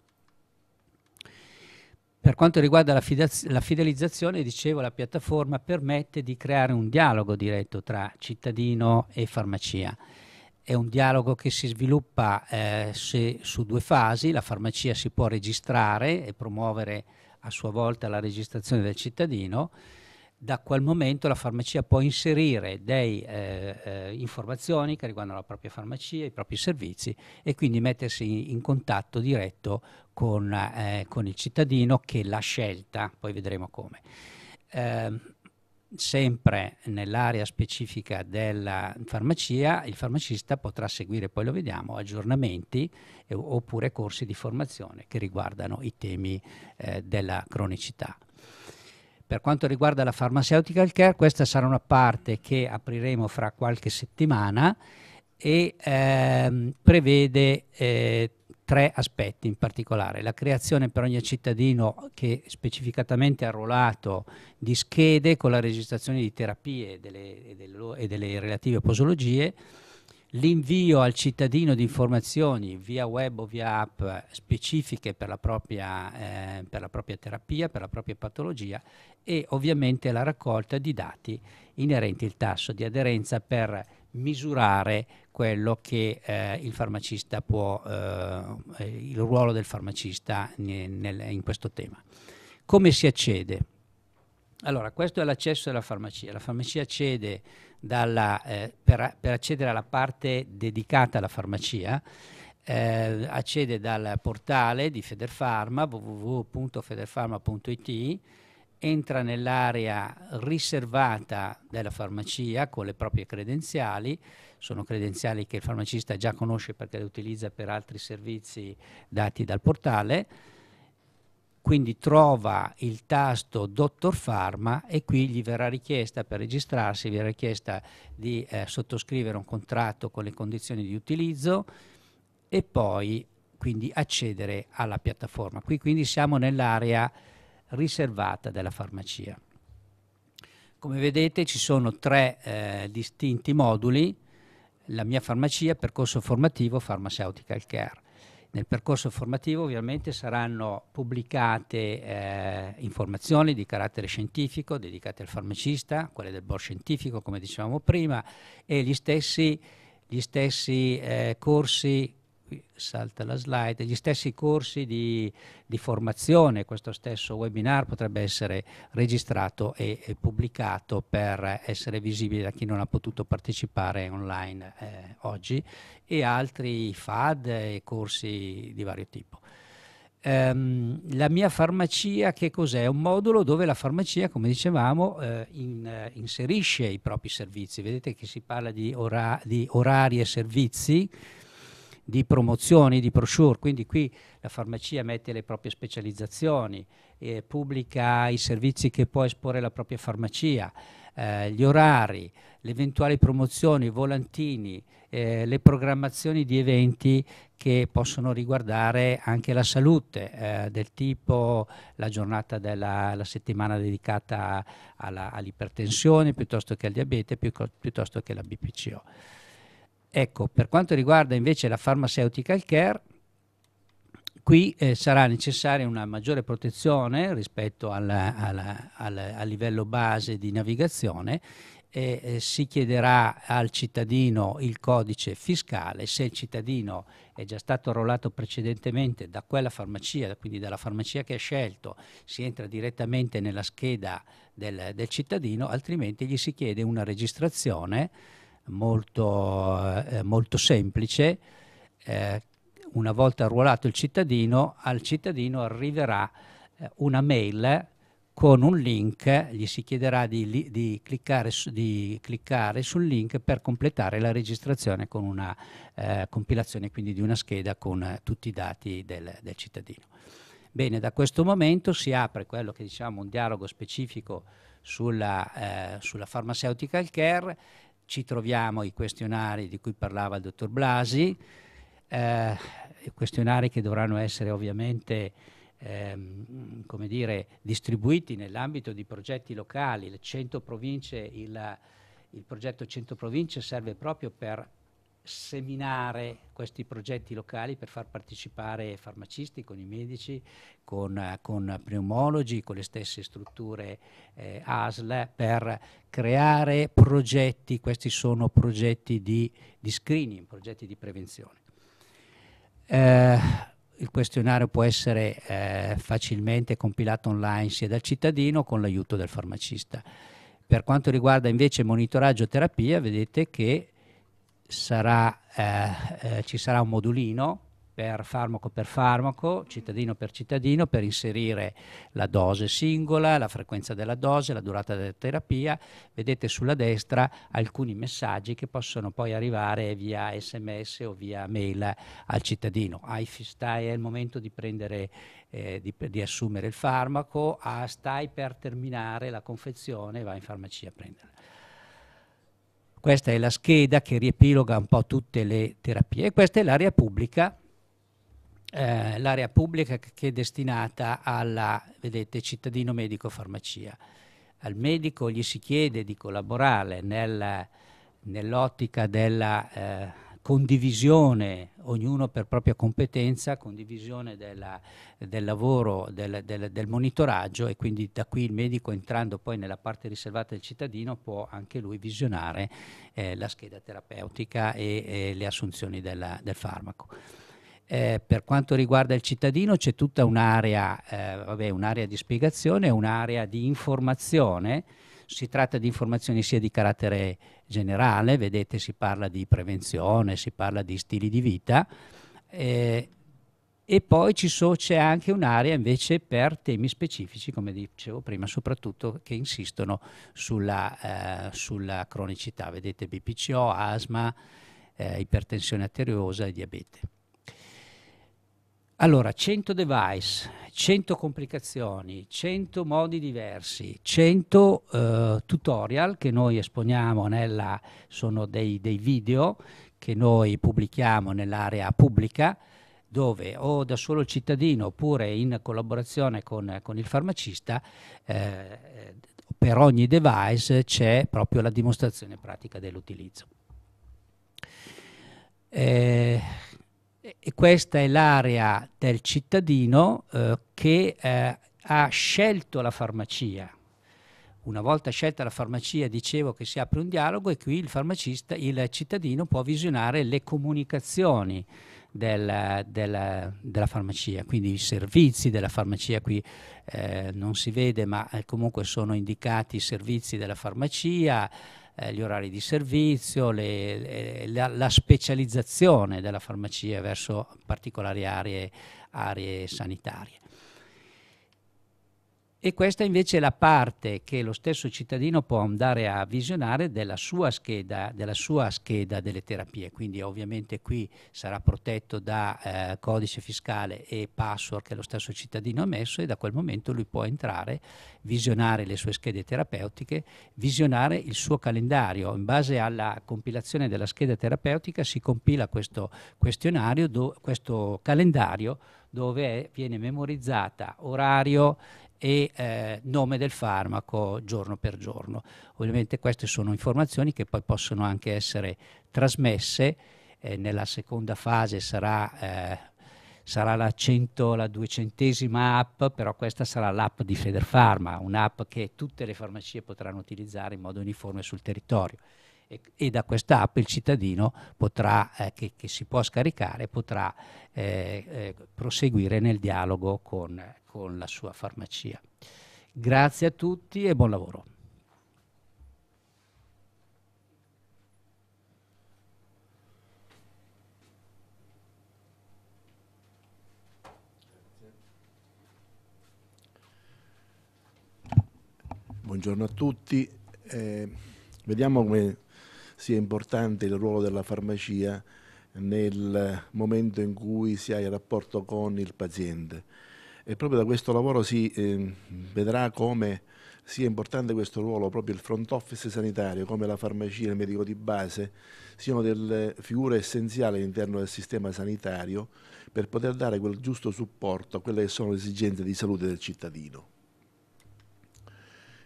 Per quanto riguarda la, la, fidelizzazione, dicevo, la piattaforma permette di creare un dialogo diretto tra cittadino e farmacia è un dialogo che si sviluppa eh, se, su due fasi, la farmacia si può registrare e promuovere a sua volta la registrazione del cittadino, da quel momento la farmacia può inserire delle eh, eh, informazioni che riguardano la propria farmacia, i propri servizi e quindi mettersi in contatto diretto con, eh, con il cittadino che l'ha scelta, poi vedremo come. Ehm, sempre nell'area specifica della farmacia, il farmacista potrà seguire, poi lo vediamo, aggiornamenti eh, oppure corsi di formazione che riguardano i temi eh, della cronicità. Per quanto riguarda la pharmaceutical care, questa sarà una parte che apriremo fra qualche settimana e ehm, prevede eh, tre aspetti in particolare. La creazione per ogni cittadino che specificatamente arruolato di schede con la registrazione di terapie e delle, e delle, e delle relative posologie, l'invio al cittadino di informazioni via web o via app specifiche per la, propria, eh, per la propria, terapia, per la propria patologia e ovviamente la raccolta di dati inerenti il tasso di aderenza per misurare quello che eh, il farmacista può, eh, eh il ruolo del farmacista nel, nel, in questo tema. Come si accede? Allora, questo è l'accesso alla farmacia. La farmacia accede dalla, eh, per, per, accedere alla parte dedicata alla farmacia, eh, accede dal portale di Federfarma, www.federfarma.it, entra nell'area riservata della farmacia con le proprie credenziali, sono credenziali che il farmacista già conosce perché le utilizza per altri servizi dati dal portale, quindi trova il tasto Dottor Pharma e qui gli verrà richiesta per registrarsi, verrà richiesta di eh, sottoscrivere un contratto con le condizioni di utilizzo e poi quindi accedere alla piattaforma. Qui quindi siamo nell'area riservata della farmacia. Come vedete ci sono tre eh, distinti moduli, la mia farmacia, percorso formativo, pharmaceutical care. Nel percorso formativo ovviamente saranno pubblicate eh, informazioni di carattere scientifico dedicate al farmacista, quelle del board scientifico come dicevamo prima e gli stessi, gli stessi eh, corsi qui salta la slide, gli stessi corsi di, di formazione, questo stesso webinar potrebbe essere registrato e, e, pubblicato per essere visibile a chi non ha potuto partecipare online eh, oggi e altri FAD e corsi di vario tipo ehm, la mia farmacia che cos'è? È un modulo dove la farmacia, come dicevamo, eh, in, eh, inserisce i propri servizi. Vedete che si parla di, ora di orari e servizi, di promozioni, di brochure, quindi qui la farmacia mette le proprie specializzazioni, eh, pubblica i servizi che può esporre la propria farmacia, eh, gli orari, le eventuali promozioni, i volantini, eh, le programmazioni di eventi che possono riguardare anche la salute, eh, del tipo la giornata della la settimana dedicata all'ipertensione piuttosto che al diabete, piuttosto che alla BPCO. Ecco, per quanto riguarda invece la pharmaceutical care, qui eh, sarà necessaria una maggiore protezione rispetto alla, alla, alla, al livello base di navigazione e eh, si chiederà al cittadino il codice fiscale, se il cittadino è già stato arruolato precedentemente da quella farmacia, quindi dalla farmacia che ha scelto, si entra direttamente nella scheda del, del cittadino, altrimenti gli si chiede una registrazione molto, eh, eh, molto semplice. Eh, una volta arruolato il cittadino, al cittadino arriverà eh, una mail con un link, gli si chiederà di, di, cliccare di, cliccare sul link per completare la registrazione con una eh, compilazione quindi di una scheda con eh, tutti i dati del, del cittadino. Bene, da questo momento si apre quello che diciamo un dialogo specifico sulla, eh, sulla pharmaceutical care ci troviamo i questionari di cui parlava il dottor Blasi, eh, questionari che dovranno essere ovviamente ehm, come dire, distribuiti nell'ambito di progetti locali. Il, il, il progetto 100 province serve proprio per seminare questi progetti locali per far partecipare farmacisti con i medici, con, eh, con pneumologi, con le stesse strutture eh, ASL per creare progetti, questi sono progetti di, di screening, progetti di prevenzione. Eh, il questionario può essere eh, facilmente compilato online sia dal cittadino con l'aiuto del farmacista. Per quanto riguarda invece monitoraggio terapia, vedete che sarà, eh, eh, ci sarà un modulino per farmaco per farmaco, cittadino per cittadino, per inserire la dose singola, la frequenza della dose, la durata della terapia. Vedete sulla destra alcuni messaggi che possono poi arrivare via sms o via mail al cittadino. Ah, stai, è il momento di, prendere, eh, di, di assumere il farmaco, ah, stai per terminare la confezione, vai in farmacia a prenderlo. Questa è la scheda che riepiloga un po' tutte le terapie. E questa è l'area pubblica, eh, l'area pubblica che è destinata alla, vedete, cittadino medico farmacia. Al medico gli si chiede di collaborare nel, nell'ottica della... Eh, condivisione, ognuno per propria competenza, condivisione della, del lavoro, del, del, del, monitoraggio e quindi da qui il medico entrando poi nella parte riservata del cittadino può anche lui visionare eh, la scheda terapeutica e, e le assunzioni della, del farmaco. Eh, per quanto riguarda il cittadino c'è tutta un'area, eh, un di spiegazione, un'area di informazione si tratta di informazioni sia di carattere generale, vedete si parla di prevenzione, si parla di stili di vita, eh, e poi c'è anche un'area invece per temi specifici, come dicevo prima, soprattutto che insistono sulla, eh, sulla cronicità, vedete BPCO, asma, eh, ipertensione arteriosa e diabete. Allora, 100 device, 100 complicazioni, 100 modi diversi, 100 uh, eh, tutorial che noi esponiamo nella, sono dei, dei video che noi pubblichiamo nell'area pubblica dove o da solo il cittadino oppure in collaborazione con, con il farmacista eh, per ogni device c'è proprio la dimostrazione pratica dell'utilizzo. Eh, e questa è l'area del cittadino eh, che eh, ha scelto la farmacia. Una volta scelta la farmacia, dicevo che si apre un dialogo e qui il farmacista, il cittadino può visionare le comunicazioni del, della, della, farmacia, quindi i servizi della farmacia qui eh, non si vede ma eh, comunque sono indicati i servizi della farmacia, eh, gli orari di servizio, le, eh, la, la, specializzazione della farmacia verso particolari aree, aree sanitarie. E questa invece è la parte che lo stesso cittadino può andare a visionare della sua scheda, della sua scheda delle terapie. Quindi ovviamente qui sarà protetto da eh, codice fiscale e password che lo stesso cittadino ha messo e da quel momento lui può entrare, visionare le sue schede terapeutiche, visionare il suo calendario. In base alla compilazione della scheda terapeutica si compila questo questionario, do, questo calendario dove viene memorizzata orario, e eh, nome del farmaco giorno per giorno. Ovviamente queste sono informazioni che poi possono anche essere trasmesse, eh, nella seconda fase sarà, eh, sarà la, 100, la 200 app, però questa sarà l'app di Federpharma, un'app che tutte le farmacie potranno utilizzare in modo uniforme sul territorio e, e da questa app il cittadino potrà, eh, che, che, si può scaricare potrà eh, eh, proseguire nel dialogo con, con la sua farmacia. Grazie a tutti e buon lavoro. Buongiorno a tutti. Eh, vediamo come sia importante il ruolo della farmacia nel momento in cui si ha il rapporto con il paziente. E proprio da questo lavoro si eh, vedrà come sia importante questo ruolo, proprio il front office sanitario, come la farmacia e il medico di base, siano delle figure essenziali all'interno del sistema sanitario per poter dare quel giusto supporto a quelle che sono le esigenze di salute del cittadino.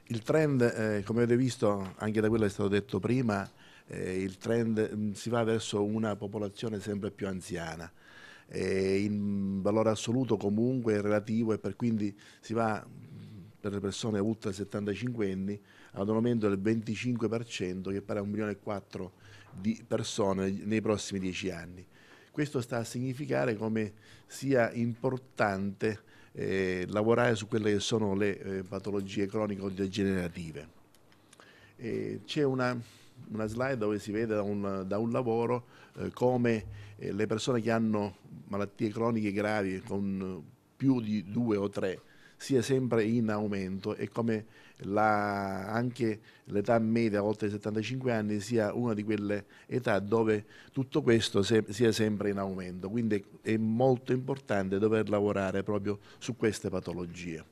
Il trend, eh, come avete visto anche da quello che è stato detto prima, eh, il trend mh, mm, si va verso una popolazione sempre più anziana. e in valore assoluto comunque è relativo e per quindi si va mm, per le persone ultra 75 anni ad un aumento del 25% che pare a 1 milione e 4 di persone nei prossimi 10 anni. Questo sta a significare come sia importante eh, lavorare su quelle che sono le eh, patologie cronico-degenerative. c'è una una slide dove si vede da un, da un lavoro eh, come eh, le persone che hanno malattie croniche gravi con eh, più di due o tre sia sempre in aumento e come la, anche l'età media oltre i 75 anni sia una di quelle età dove tutto questo se, sia sempre in aumento. Quindi è molto importante dover lavorare proprio su queste patologie.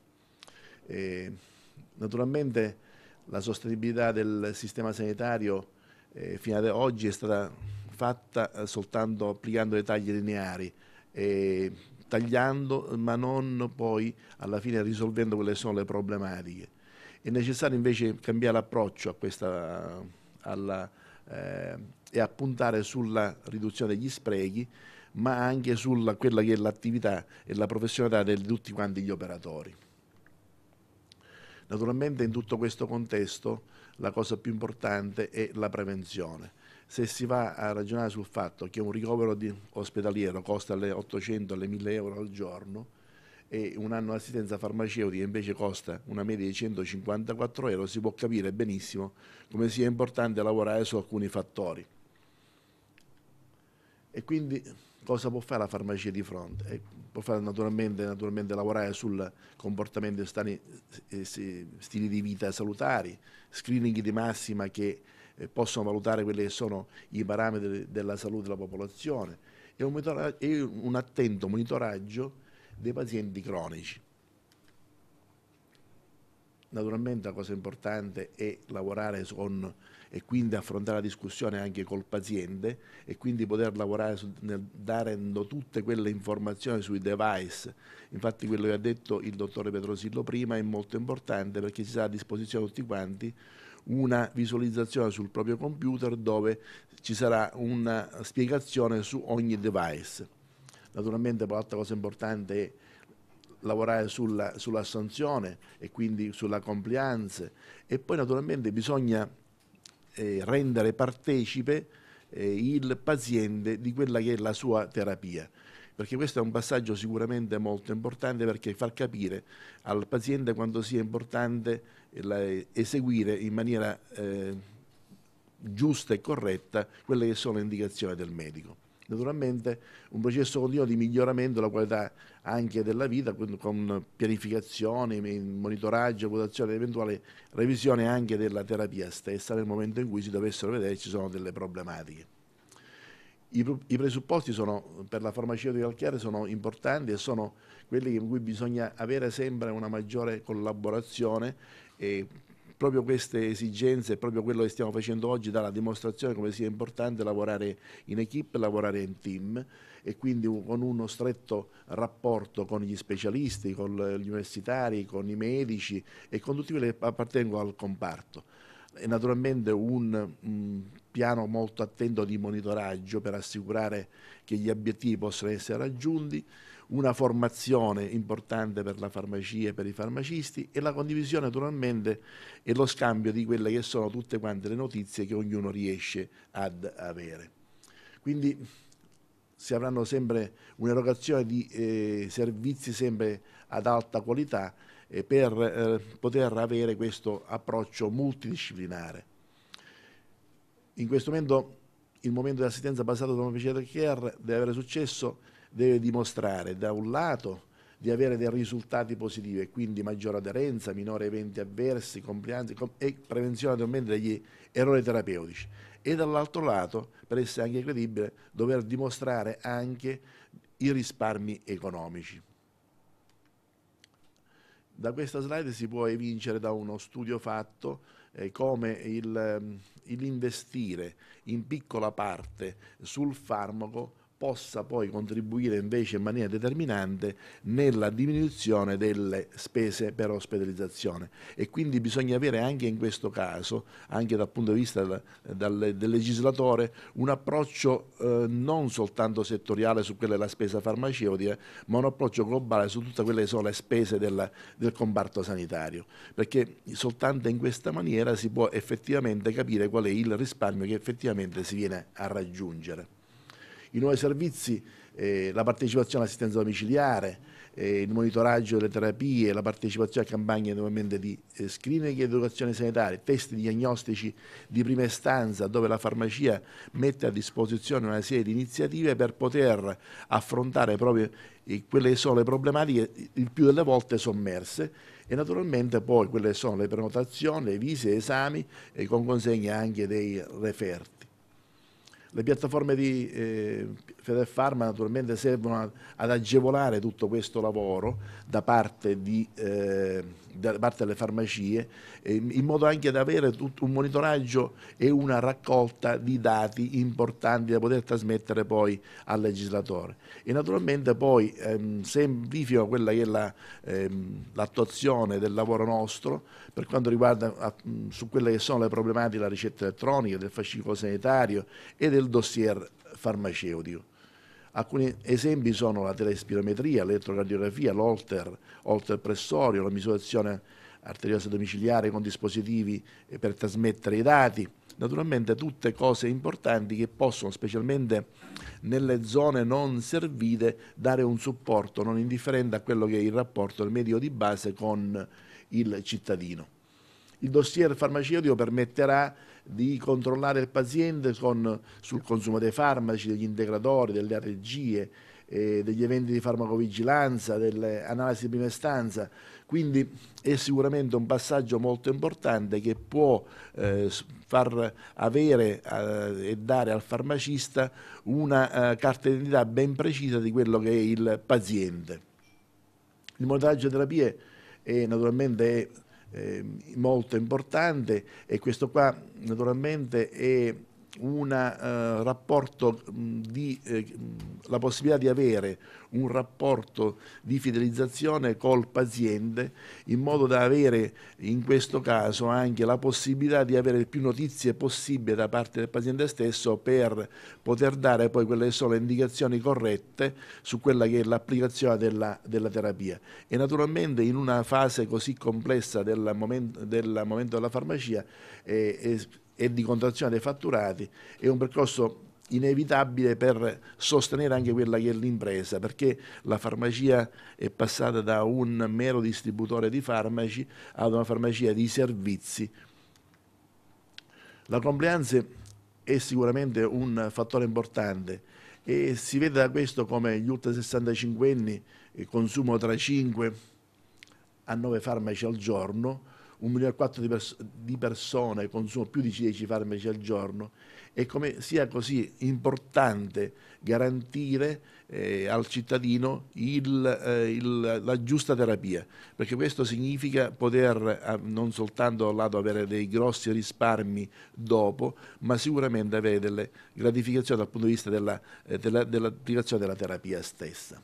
E naturalmente la sostenibilità del sistema sanitario eh, fino ad oggi è stata fatta eh, soltanto applicando dei tagli lineari, eh, tagliando ma non poi alla fine risolvendo quelle che sono le problematiche. È necessario invece cambiare approccio a questa, alla, eh, e appuntare sulla riduzione degli sprechi, ma anche su quella che è l'attività e la professionalità di tutti quanti gli operatori. Naturalmente in tutto questo contesto la cosa più importante è la prevenzione. Se si va a ragionare sul fatto che un ricovero ospedaliero costa alle 800 alle 1000 euro al giorno e un anno di assistenza farmaceutica invece costa una media di 154 euro, si può capire benissimo come sia importante lavorare su alcuni fattori. E quindi cosa può fare la farmacia di fronte? E può fare naturalmente, naturalmente lavorare sul comportamento e stili, stili di vita salutari, screening di massima che eh, possono valutare quelli che sono i parametri della salute della popolazione e un, e un attento monitoraggio dei pazienti cronici. Naturalmente la cosa importante è lavorare con e quindi affrontare la discussione anche col paziente e quindi poter lavorare su, nel, dando tutte quelle informazioni sui device. Infatti quello che ha detto il dottore Petrosillo prima è molto importante perché si sarà a disposizione a tutti quanti una visualizzazione sul proprio computer dove ci sarà una spiegazione su ogni device. Naturalmente l'altra cosa importante è lavorare sulla, sulla sanzione e quindi sulla compliance e poi naturalmente bisogna eh, rendere partecipe eh, il paziente di quella che è la sua terapia. Perché questo è un passaggio sicuramente molto importante perché far capire al paziente quanto sia importante eh, eh, eseguire in maniera eh, giusta e corretta quelle che sono le indicazioni del medico naturalmente un processo continuo di miglioramento della qualità anche della vita con pianificazione, monitoraggio, valutazione ed eventuale revisione anche della terapia stessa nel momento in cui si dovessero vedere ci sono delle problematiche. I, presupposti sono, per la farmaceutica calcare sono importanti e sono quelli in cui bisogna avere sempre una maggiore collaborazione e proprio queste esigenze, proprio quello che stiamo facendo oggi dà la dimostrazione come sia importante lavorare in equip, lavorare in team e quindi con uno stretto rapporto con gli specialisti, con gli universitari, con i medici e con tutti quelli che appartengono al comparto. E naturalmente un mhmm, piano molto attento di monitoraggio per assicurare che gli obiettivi possano essere raggiunti una formazione importante per la farmacia e per i farmacisti e la condivisione naturalmente e lo scambio di quelle che sono tutte quante le notizie che ognuno riesce ad avere. Quindi si avranno sempre un'erogazione di eh, servizi sempre ad alta qualità eh, per eh, poter avere questo approccio multidisciplinare. In questo momento il momento di assistenza basato sulla pediatric care deve avere successo deve dimostrare da un lato di avere dei risultati positivi e quindi maggiore aderenza, minore eventi avversi, complianze e prevenzione naturalmente degli errori terapeutici e dall'altro lato, per essere anche credibile, dover dimostrare anche i risparmi economici. Da questa slide si può evincere da uno studio fatto eh, come l'investire mm, in piccola parte sul farmaco possa poi contribuire invece in maniera determinante nella diminuzione delle spese per ospedalizzazione e quindi bisogna avere anche in questo caso, anche dal punto di vista del, del, del legislatore, un approccio eh, non soltanto settoriale su quella della spesa farmaceutica, ma un approccio globale su tutte quelle che sono le spese della, del comparto sanitario, perché soltanto in questa maniera si può effettivamente capire qual è il risparmio che effettivamente si viene a raggiungere i nuovi servizi, eh, la partecipazione all'assistenza domiciliare, eh, il monitoraggio delle terapie, la partecipazione a campagne di eh, screening e educazione sanitaria, test diagnostici di prima istanza dove la farmacia mette a disposizione una serie di iniziative per poter affrontare proprio eh, quelle che sono le problematiche il più delle volte sommerse e naturalmente poi quelle sono le prenotazioni, le visite, gli esami e con consegna anche dei referti le piattaforme di eh, Federfarma naturalmente servono ad agevolare tutto questo lavoro da parte, di, eh, da parte delle farmacie eh, in modo anche da avere un monitoraggio e una raccolta di dati importanti da poter trasmettere poi al legislatore e naturalmente poi ehm, semplifica quella che è l'attuazione la, ehm, del lavoro nostro per quanto riguarda a, su quelle che sono le problematiche della ricetta elettronica, del fascicolo sanitario e del dossier farmaceutico. Alcuni esempi sono la telespirometria, l'elettrocardiografia, l'olter, olter pressorio, la misurazione arteriosa domiciliare con dispositivi eh, per trasmettere i dati. Naturalmente tutte cose importanti che possono, specialmente nelle zone non servite, dare un supporto non indifferente a quello che è il rapporto del medico di base con il cittadino. Il dossier farmaceutico permetterà di controllare il paziente con, sul consumo dei farmaci, degli integratori, delle allergie, eh, degli eventi di farmacovigilanza, delle analisi di prima istanza. Quindi è sicuramente un passaggio molto importante che può eh, far avere eh, e dare al farmacista una eh, carta d'identità ben precisa di quello che è il paziente. Il monitoraggio terapie è naturalmente è eh, molto importante e questo qua naturalmente è un eh, rapporto mh, mm, di, eh, mm, la possibilità di avere un rapporto di fidelizzazione col paziente in modo da avere in questo caso anche la possibilità di avere più notizie possibili da parte del paziente stesso per poter dare poi quelle sono le indicazioni corrette su quella che è l'applicazione della, della, terapia e naturalmente in una fase così complessa del momento, del momento della farmacia eh, e di contrazione dei fatturati è un percorso inevitabile per sostenere anche quella che è l'impresa, perché la farmacia è passata da un mero distributore di farmaci ad una farmacia di servizi. La compliance è sicuramente un fattore importante e si vede da questo come gli ultra 65 anni consumano tra 5 a 9 farmaci al giorno, un milione e quattro di, pers- di persone consumano più di 10 farmaci al giorno e come sia così importante garantire eh, al cittadino il, eh, il, la giusta terapia, perché questo significa poter eh, non soltanto lato avere dei grossi risparmi dopo, ma sicuramente avere delle gratificazioni dal punto di vista della, eh, della, dell'applicazione della terapia stessa.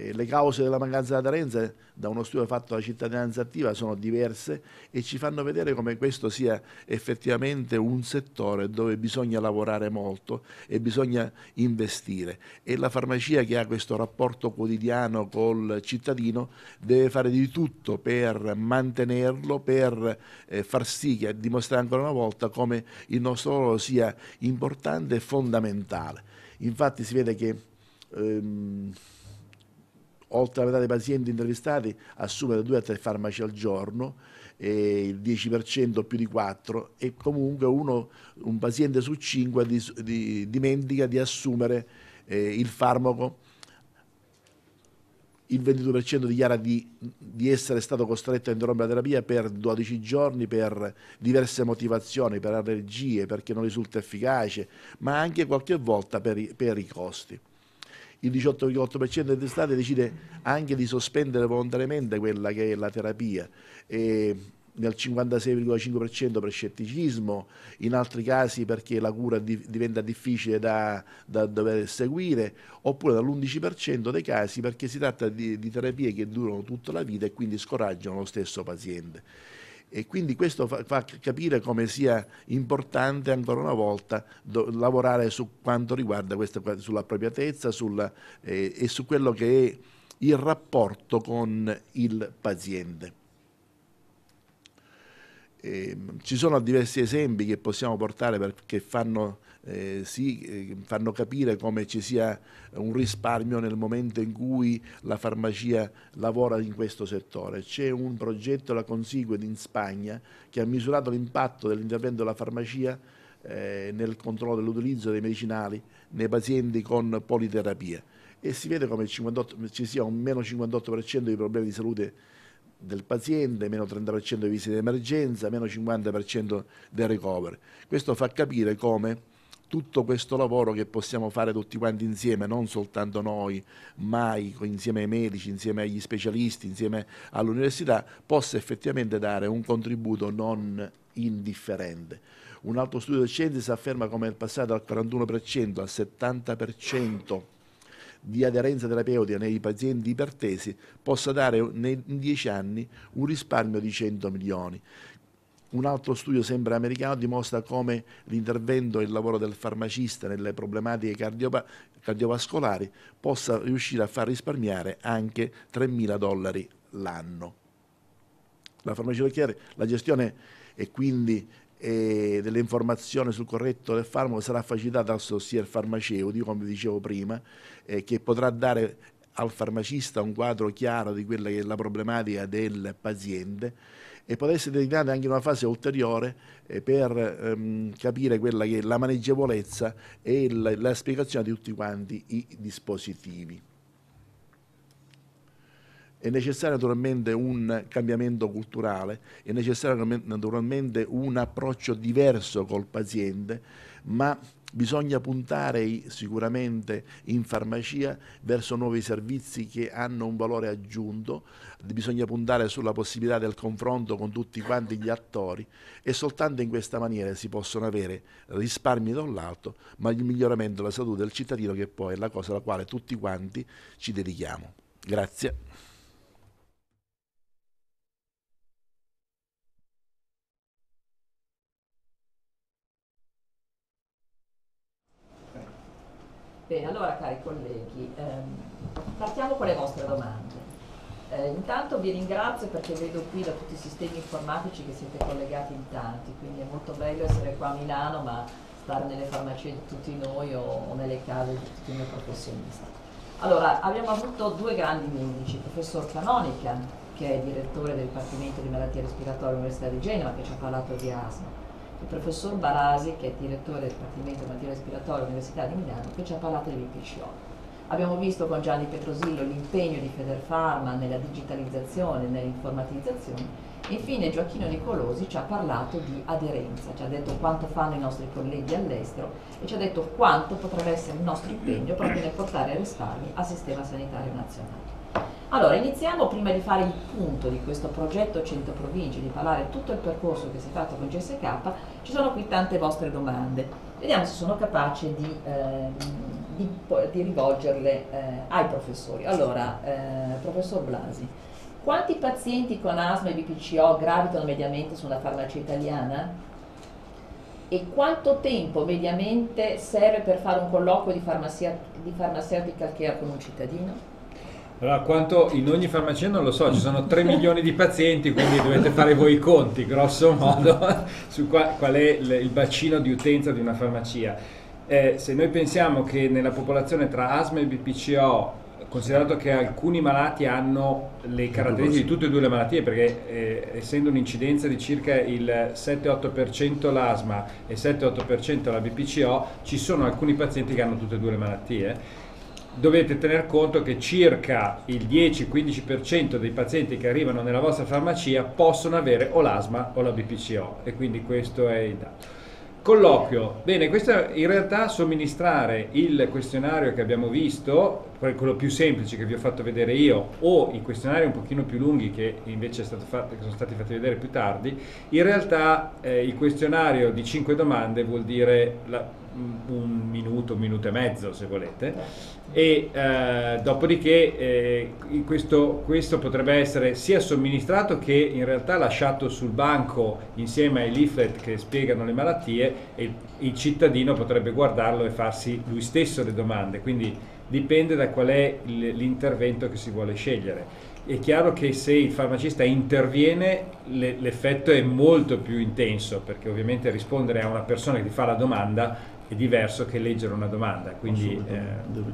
Eh, le cause della mancanza di Tarenza, da uno studio fatto alla cittadinanza attiva, sono diverse e ci fanno vedere come questo sia effettivamente un settore dove bisogna lavorare molto e bisogna investire. E la farmacia che ha questo rapporto quotidiano col cittadino deve fare di tutto per mantenerlo, per eh, far sì che dimostrare ancora una volta come il nostro ruolo sia importante e fondamentale. Infatti si vede che... Ehm, oltre alla metà dei pazienti intervistati assume da 2 a 3 farmaci al giorno, il 10% più di 4 e comunque uno, un paziente su 5 di, di, dimentica di assumere eh, il farmaco il 22% dichiara di, di, essere stato costretto a interrompere la terapia per 12 giorni per diverse motivazioni, per allergie, perché non risulta efficace, ma anche qualche volta per i, per i costi il 18,8% degli stati decide anche di sospendere volontariamente quella che è la terapia. E nel 56,5% per scetticismo, in altri casi perché la cura di, diventa difficile da, da, dover seguire, oppure dall'11% dei casi perché si tratta di, di terapie che durano tutta la vita e quindi scoraggiano lo stesso paziente. E quindi questo fa, fa capire come sia importante ancora una volta do, lavorare su quanto riguarda questa, sull'appropriatezza sulla, eh, e su quello che è il rapporto con il paziente. Eh, ci sono diversi esempi che possiamo portare perché fanno eh, si eh, fanno capire come ci sia un risparmio nel momento in cui la farmacia lavora in questo settore. C'è un progetto, la Consigued in Spagna, che ha misurato l'impatto dell'intervento della farmacia eh, nel controllo dell'utilizzo dei medicinali nei pazienti con politerapia e si vede come 58, ci sia un meno 58% di problemi di salute del paziente, meno 30% di visite di emergenza, meno 50% del recovery. Questo fa capire come tutto questo lavoro che possiamo fare tutti quanti insieme, non soltanto noi, ma insieme ai medici, insieme agli specialisti, insieme all'università, possa effettivamente dare un contributo non indifferente. Un altro studio del si afferma come il passato dal 41% al 70% di aderenza terapeutica nei pazienti ipertesi possa dare in 10 anni un risparmio di 100 milioni. Un altro studio, sempre americano, dimostra come l'intervento e il lavoro del farmacista nelle problematiche cardiova cardiovascolari possa riuscire a far risparmiare anche 3.000 dollari l'anno. La farmaceutica, la gestione e quindi eh, delle informazioni sul corretto del farmaco sarà facilitata dal dossier farmaceutico, come dicevo prima, eh, che potrà dare al farmacista un quadro chiaro di quella che è la problematica del paziente e potesse delineare anche una fase ulteriore eh, per ehm, capire quella che è la maneggevolezza e la, la spiegazione di tutti quanti i dispositivi. È necessario naturalmente un cambiamento culturale, è necessario naturalmente un approccio diverso col paziente, ma bisogna puntare sicuramente in farmacia verso nuovi servizi che hanno un valore aggiunto, bisogna puntare sulla possibilità del confronto con tutti quanti gli attori e soltanto in questa maniera si possono avere risparmi da un lato, ma il miglioramento della salute del cittadino che poi è la cosa alla quale tutti quanti ci dedichiamo. Grazie. Bene, allora cari colleghi, ehm, partiamo con le vostre domande. Eh, intanto vi ringrazio perché vedo qui da tutti i sistemi informatici che siete collegati in tanti, quindi è molto bello essere qua a Milano ma stare nelle farmacie di tutti noi o, o nelle case di tutti i miei professionisti. Allora, abbiamo avuto due grandi medici, il professor Canonica, che è direttore del Dipartimento di Malattie Respiratorie dell'Università di Genova, che ci ha parlato di asma, il professor Barasi, che è direttore del Dipartimento di Malattie Respiratorie dell'Università di Milano, che ci ha parlato di PCO. Abbiamo visto con Gianni Petrosillo l'impegno di Federpharma nella digitalizzazione, nell'informatizzazione. Infine Gioacchino Nicolosi ci ha parlato di aderenza, ci ha detto quanto fanno i nostri colleghi all'estero e ci ha detto quanto potrebbe essere il nostro impegno proprio nel portare risparmi al sistema sanitario nazionale. Allora, iniziamo prima di fare il punto di questo progetto Centro province, di parlare tutto il percorso che si è fatto con GSK, ci sono qui tante vostre domande. Vediamo se sono capace di eh, di, di rivolgerle eh, ai professori. Allora, eh, professor Blasi, quanti pazienti con asma e BPCO gravitano mediamente su una farmacia italiana? E quanto tempo mediamente serve per fare un colloquio di, farmacia, di farmaceutica care con un cittadino? Allora, quanto in ogni farmacia non lo so, ci sono 3 milioni di pazienti, quindi dovete fare voi i conti, grosso modo, su qual, qual è il bacino di utenza di una farmacia eh, se noi pensiamo che nella popolazione tra asma e BPCO considerato che alcuni malati hanno le caratteristiche di tutte e due le malattie, perché eh, essendo un'incidenza di circa il 7-8% l'asma e 7-8% la BPCO, ci sono alcuni pazienti che hanno tutte e due le malattie. Dovete tener conto che circa il 10-15% dei pazienti che arrivano nella vostra farmacia possono avere o l'asma o la BPCO e quindi questo è il dato. Colloquio. Bene, questo in realtà somministrare il questionario che abbiamo visto, quello più semplice che vi ho fatto vedere io, o i questionari un pochino più lunghi che invece fatto, che sono stati fatti vedere più tardi, in realtà eh, il questionario di 5 domande vuol dire la, un minuto, un minuto e mezzo se volete e eh, dopodiché eh, questo, questo, potrebbe essere sia somministrato che in realtà lasciato sul banco insieme ai leaflet che spiegano le malattie e il, cittadino potrebbe guardarlo e farsi lui stesso le domande quindi dipende da qual è l'intervento che si vuole scegliere è chiaro che se il farmacista interviene l'effetto è molto più intenso perché ovviamente rispondere a una persona che ti fa la domanda è diverso che leggere una domanda. Quindi, eh.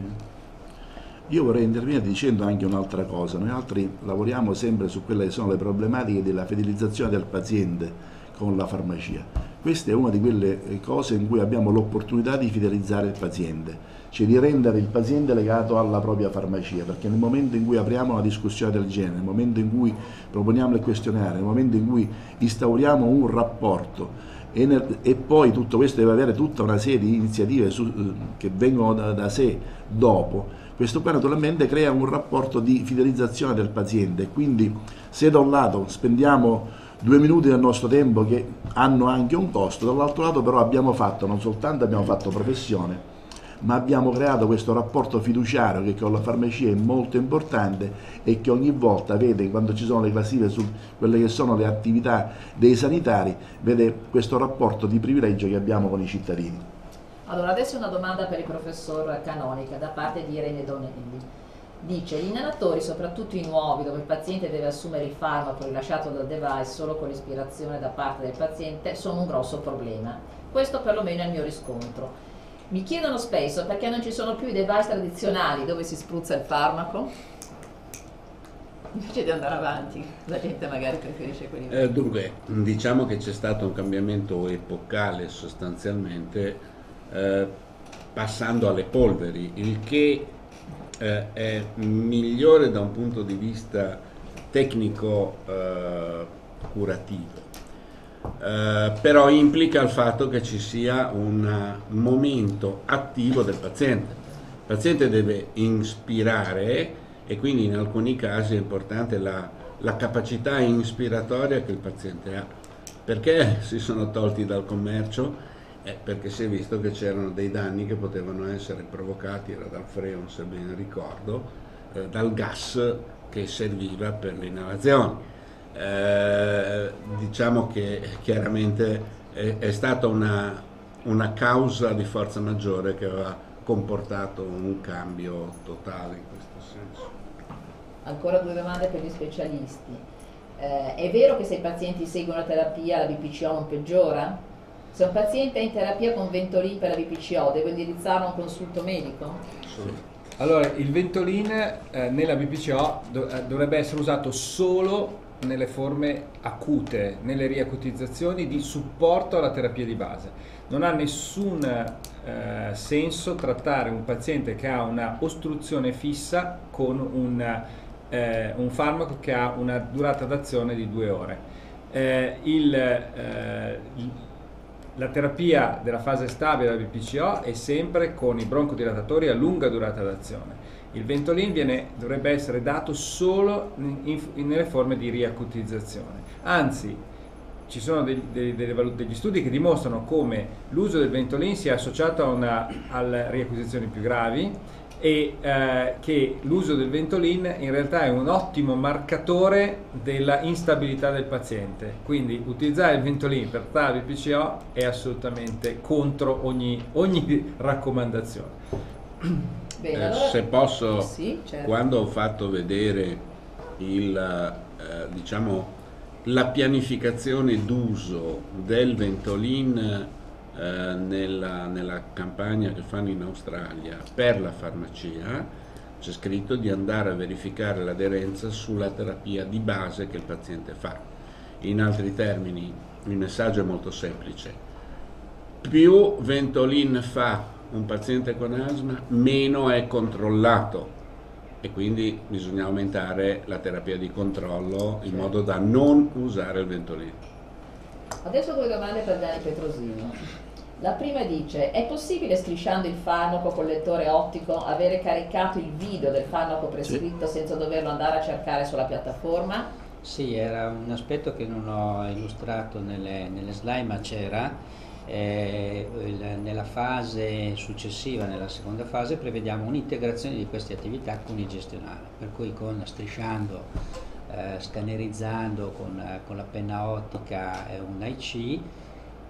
Io vorrei intervenire dicendo anche un'altra cosa. Noi altri lavoriamo sempre su quelle che sono le problematiche della fidelizzazione del paziente con la farmacia. Questa è una di quelle eh, cose in cui abbiamo l'opportunità di fidelizzare il paziente, cioè di rendere il paziente legato alla propria farmacia, perché nel momento in cui apriamo una discussione del genere, nel momento in cui proponiamo il questionario, nel momento in cui instauriamo un rapporto, e, nel, e, poi tutto questo deve avere tutta una serie di iniziative su, eh, che vengono da, da, sé dopo. Questo qua naturalmente crea un rapporto di fidelizzazione del paziente, quindi se da un lato spendiamo due minuti del nostro tempo che hanno anche un costo, dall'altro lato però abbiamo fatto, non soltanto abbiamo fatto professione, ma abbiamo creato questo rapporto fiduciario che con la farmacia è molto importante e che ogni volta vede quando ci sono le classifiche su quelle che sono le attività dei sanitari, vede questo rapporto di privilegio che abbiamo con i cittadini. Allora adesso una domanda per il professor Canonica da parte di Irene Donelli. Dice, gli inalatori, soprattutto i nuovi, dove il paziente deve assumere il farmaco rilasciato dal device solo con l'ispirazione da parte del paziente, sono un grosso problema. Questo perlomeno è il mio riscontro. Mi chiedono spesso perché non ci sono più i device tradizionali dove si spruzza il farmaco. Invece di andare avanti, la gente magari preferisce quelli. Eh, dunque, diciamo che c'è stato un cambiamento epocale sostanzialmente, eh, passando alle polveri, il che eh, è migliore da un punto di vista tecnico eh, curativo eh, però implica il fatto che ci sia un eh, momento attivo del paziente. Il paziente deve inspirare e quindi in alcuni casi è importante la, la capacità inspiratoria che il paziente ha. Perché si sono tolti dal commercio? Eh, perché si è visto che c'erano dei danni che potevano essere provocati, era dal freon se ben ricordo, eh, dal gas che serviva per l'inalazione eh, diciamo che chiaramente è, è stata una, una, causa di forza maggiore che aveva comportato un cambio totale in questo senso. Ancora due domande per gli specialisti. Eh, è vero che se i pazienti seguono la terapia la BPCO non peggiora? Se un paziente è in terapia con Ventolin per la BPCO, devo indirizzare a un consulto medico? Sì. Allora, il Ventolin eh, nella BPCO eh, dovrebbe essere usato solo nelle forme acute, nelle riacutizzazioni di supporto alla terapia di base. Non ha nessun eh, senso trattare un paziente che ha una ostruzione fissa con una, eh, un farmaco che ha una durata d'azione di due ore. Eh, il, eh, la terapia della fase stabile della BPCO è sempre con i broncodilatatori a lunga durata d'azione il Ventolin viene, dovrebbe essere dato solo in, in, nelle forme di riacutizzazione. Anzi, ci sono degli, degli, degli, studi che dimostrano come l'uso del Ventolin sia associato a, una, a riacquisizioni più gravi e eh, che l'uso del Ventolin in realtà è un ottimo marcatore della instabilità del paziente. Quindi utilizzare il Ventolin per TAV PCO è assolutamente contro ogni, ogni raccomandazione. Bene, eh, allora... se posso, sì, certo. quando ho fatto vedere il, eh, diciamo, la pianificazione d'uso del Ventolin eh, nella, nella campagna che fanno in Australia per la farmacia, c'è scritto di andare a verificare l'aderenza sulla terapia di base che il paziente fa. In altri termini, il messaggio è molto semplice. Più Ventolin fa un paziente con asma meno è controllato e quindi bisogna aumentare la terapia di controllo in modo da non usare il ventolino. Adesso due domande per Dani Petrosino. La prima dice, è possibile strisciando il farmaco col lettore ottico avere caricato il video del farmaco prescritto sì. senza doverlo andare a cercare sulla piattaforma? Sì, era un aspetto che non ho illustrato nelle, nelle slide ma c'era eh, nella fase successiva, nella seconda fase, prevediamo un'integrazione di queste attività con il gestionale, per cui con strisciando, eh, scannerizzando con, con, la penna ottica un IC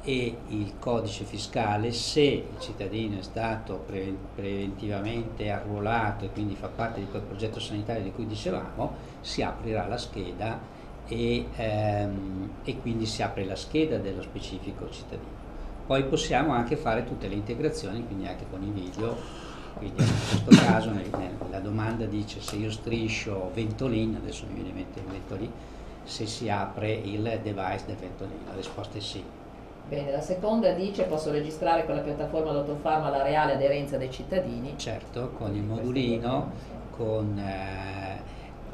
e il codice fiscale, se il cittadino è stato pre preventivamente arruolato e quindi fa parte di quel progetto sanitario di cui dicevamo, si aprirà la scheda e, ehm, e quindi si apre la scheda dello specifico cittadino. Poi possiamo anche fare tutte le integrazioni, quindi anche con i video. Quindi in questo caso la domanda dice se io striscio Ventolin, adesso mi viene in mente il Ventolin, se si apre il device del Ventolin, la risposta è sì. Bene, la seconda dice posso registrare con la piattaforma d'autofarma la reale aderenza dei cittadini. Certo, con il modulino, con... Eh,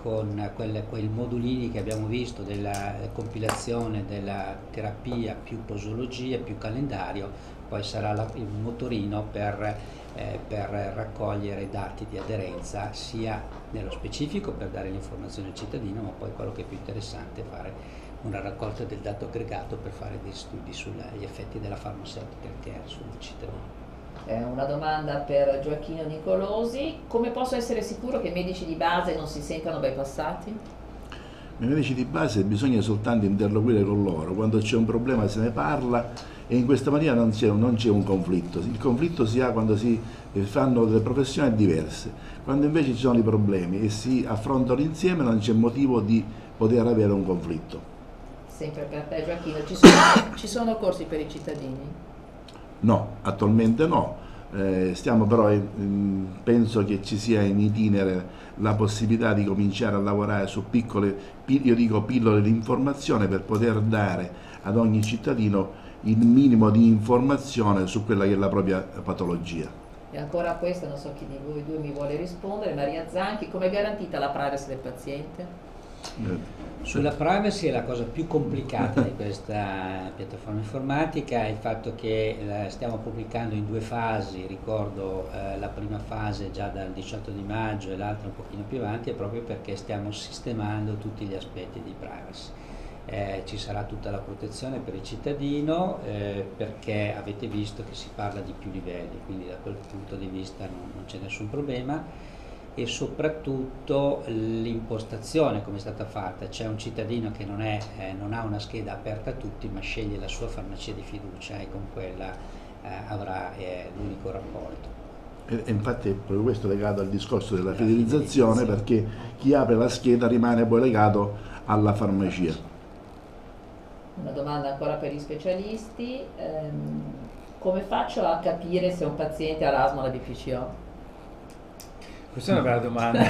con quel, quei modulini che abbiamo visto della compilazione della terapia più posologia più calendario, poi sarà la, il motorino per, eh, per raccogliere dati di aderenza sia nello specifico per dare l'informazione al cittadino, ma poi quello che è più interessante è fare una raccolta del dato aggregato per fare dei studi sugli effetti della farmaceutica che sul cittadino. Eh, una domanda per Gioacchino Nicolosi, come posso essere sicuro che i medici di base non si sentano bypassati? I medici di base bisogna soltanto interloquire con loro, quando c'è un problema se ne parla e in questa maniera non c'è, un conflitto, il conflitto si ha quando si eh, fanno delle professioni diverse, quando invece ci sono i problemi e si affrontano insieme non c'è motivo di poter avere un conflitto. Sempre per te Gioacchino, ci sono, ci sono corsi per i cittadini? No, attualmente no. Eh, stiamo però, mh, penso che ci sia in itinere la possibilità di cominciare a lavorare su piccole, io dico pillole di informazione per poter dare ad ogni cittadino il minimo di informazione su quella che è la propria patologia. E ancora questo, non so chi di voi due mi vuole rispondere, Maria Zanchi, come è garantita la privacy del paziente? Esatto. Sulla privacy è la cosa più complicata di questa piattaforma informatica, il fatto che eh, stiamo pubblicando in due fasi, ricordo eh, la prima fase già dal 18 di maggio e l'altra un pochino più avanti, è proprio perché stiamo sistemando tutti gli aspetti di privacy. Eh, ci sarà tutta la protezione per il cittadino eh, perché avete visto che si parla di più livelli, quindi da quel punto di vista non, non c'è nessun problema e soprattutto l'impostazione come è stata fatta, c'è un cittadino che non, è, eh, non, ha una scheda aperta a tutti ma sceglie la sua farmacia di fiducia e con quella eh, avrà eh, l'unico rapporto. E, e infatti è proprio questo legato al discorso della, fidelizzazione, perché chi apre la scheda rimane poi legato alla farmacia. Una domanda ancora per gli specialisti, ehm, come faccio a capire se un paziente ha l'asma o la BPCO? Questa è una bella domanda.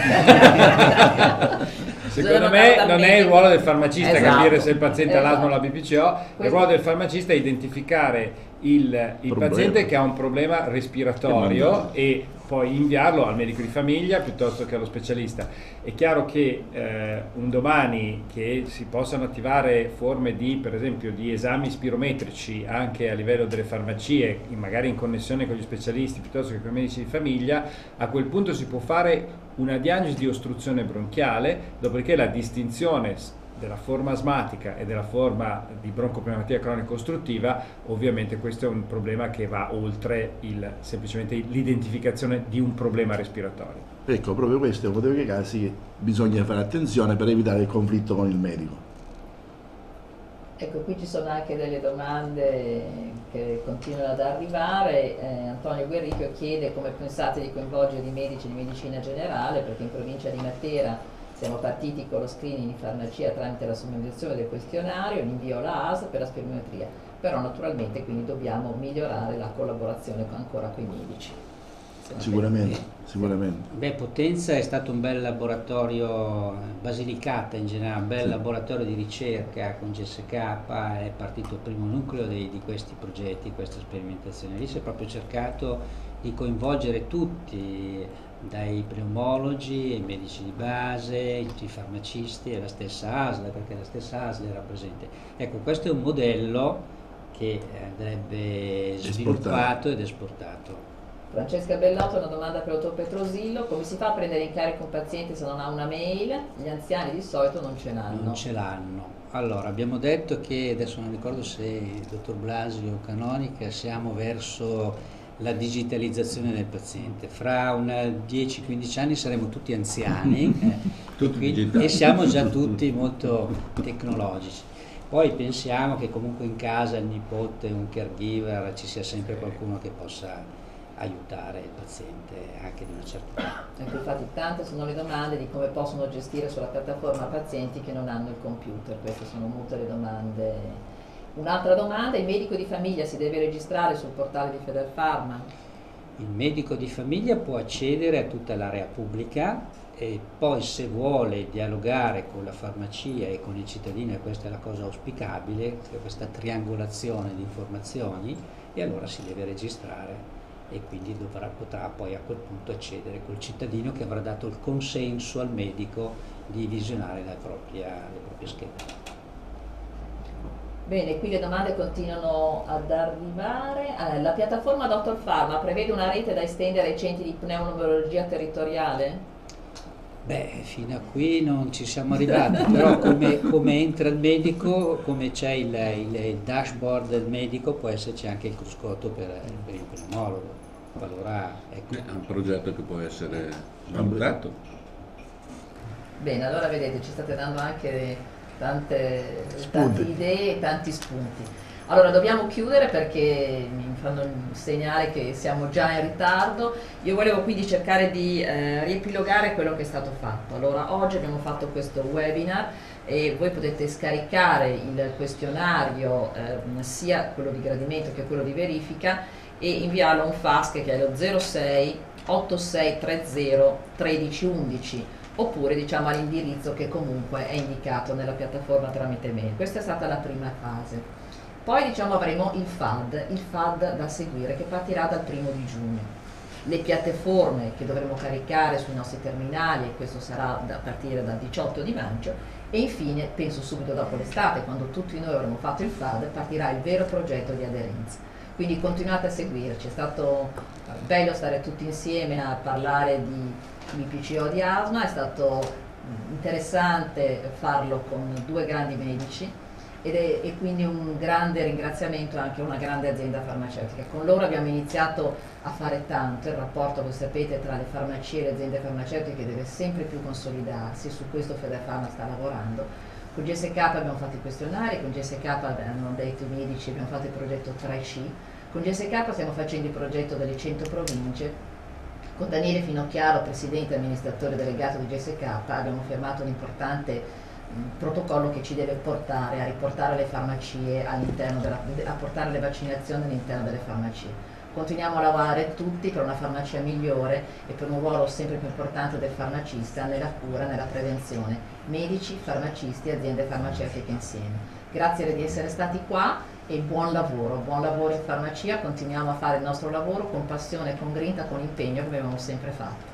Secondo me non è il ruolo del farmacista esatto. capire se il paziente esatto. ha l'asma o la BPCO, il ruolo esatto. del farmacista è identificare il, il paziente che ha un problema respiratorio e poi inviarlo al medico di famiglia piuttosto che allo specialista. È chiaro che eh, un domani che si possano attivare forme di, per esempio, di esami spirometrici anche a livello delle farmacie, magari in connessione con gli specialisti piuttosto che con i medici di famiglia, a quel punto si può fare una diagnosi di ostruzione bronchiale, dopodiché la distinzione della forma asmatica e della forma di broncopneumatia cronica ostruttiva, ovviamente questo è un problema che va oltre il, semplicemente l'identificazione di un problema respiratorio. Ecco, proprio questo è uno dei casi che bisogna fare attenzione per evitare il conflitto con il medico. Ecco, qui ci sono anche delle domande che continuano ad arrivare. Eh, Antonio Guerricchio chiede come pensate di coinvolgere i medici di medicina generale, perché in provincia di Matera siamo partiti con lo screening di farmacia tramite la somministrazione del questionario, l'invio alla AS per la spirometria, però naturalmente quindi dobbiamo migliorare la collaborazione ancora con i medici. Sicuramente, sicuramente. Beh, Potenza è stato un bel laboratorio, Basilicata in generale, un bel sì. laboratorio di ricerca con GSK, è partito il primo nucleo dei, di questi progetti, questa sperimentazione. Lì si è proprio cercato di coinvolgere tutti, dai pneumologi ai medici di base, i farmacisti e la stessa ASL, perché la stessa ASL era presente. Ecco, questo è un modello che andrebbe sviluppato ed esportato. Francesca Bellotto una domanda per Otto Petrosillo, come si fa a prendere in carico un paziente se non ha una mail? Gli anziani di solito non ce l'hanno. Non ce l'hanno. Allora, abbiamo detto che, adesso non ricordo se il dottor Blasio o Canonica, siamo verso la digitalizzazione del paziente. Fra 10-15 anni saremo tutti anziani eh, tutti quindi, e siamo già tutti molto tecnologici. Poi pensiamo che comunque in casa il nipote, un caregiver, ci sia sempre qualcuno che possa aiutare il paziente anche di una certa età. Ecco, infatti tante sono le domande di come possono gestire sulla piattaforma pazienti che non hanno il computer, queste sono molte le domande Un'altra domanda, il medico di famiglia si deve registrare sul portale di Federpharma? Il medico di famiglia può accedere a tutta l'area pubblica e poi se vuole dialogare con la farmacia e con il cittadino, e questa è la cosa auspicabile, questa triangolazione di informazioni, e allora si deve registrare e quindi dovrà, potrà poi a quel punto accedere col cittadino che avrà dato il consenso al medico di visionare la propria, le proprie schede. Bene, qui le domande continuano ad arrivare. Eh, la piattaforma Dr. Pharma prevede una rete da estendere ai centri di pneumologia territoriale? Beh, fino a qui non ci siamo arrivati, però come, come entra il medico, come c'è il, il, il, dashboard del medico, può esserci anche il cruscotto per, per il pneumologo. Allora, ecco. È un progetto che può essere valutato. Bene, allora vedete, ci state dando anche tante, tante idee e tanti spunti. Allora dobbiamo chiudere perché mi fanno segnare che siamo già in ritardo. Io volevo quindi cercare di eh, riepilogare quello che è stato fatto. Allora oggi abbiamo fatto questo webinar e voi potete scaricare il questionario eh, sia quello di gradimento che quello di verifica e inviarlo a un FASC che è lo 06 8630 1311 oppure diciamo, all'indirizzo che comunque è indicato nella piattaforma tramite mail. Questa è stata la prima fase. Poi diciamo, avremo il FAD, il FAD da seguire che partirà dal primo di giugno. Le piattaforme che dovremo caricare sui nostri terminali, e questo sarà da partire dal 18 di maggio, e infine, penso subito dopo l'estate, quando tutti noi avremo fatto il FAD, partirà il vero progetto di aderenza quindi continuate a seguirci, è stato bello stare tutti insieme a parlare di BPCO di asma, è stato mm, interessante farlo con due grandi medici ed è, e quindi un grande ringraziamento anche a una grande azienda farmaceutica. Con loro abbiamo iniziato a fare tanto, il rapporto, come sapete, tra le farmacie e le aziende farmaceutiche deve sempre più consolidarsi, su questo Federfarma sta lavorando. Con GSK abbiamo fatto i questionari, con GSK hanno detto i medici, abbiamo fatto il progetto 3C, con GSK stiamo facendo il progetto delle 100 province con Daniele Finocchiaro, presidente e amministratore delegato di GSK, abbiamo firmato un importante mm, protocollo che ci deve portare a riportare le farmacie all'interno a portare le vaccinazioni all'interno delle farmacie. Continuiamo a lavorare tutti per una farmacia migliore e per un ruolo sempre più importante del farmacista nella cura, nella prevenzione, medici, farmacisti e aziende farmaceutiche insieme. Grazie di essere stati qua e buon lavoro, buon lavoro in farmacia, continuiamo a fare il nostro lavoro con passione, con grinta, con impegno come abbiamo sempre fatto.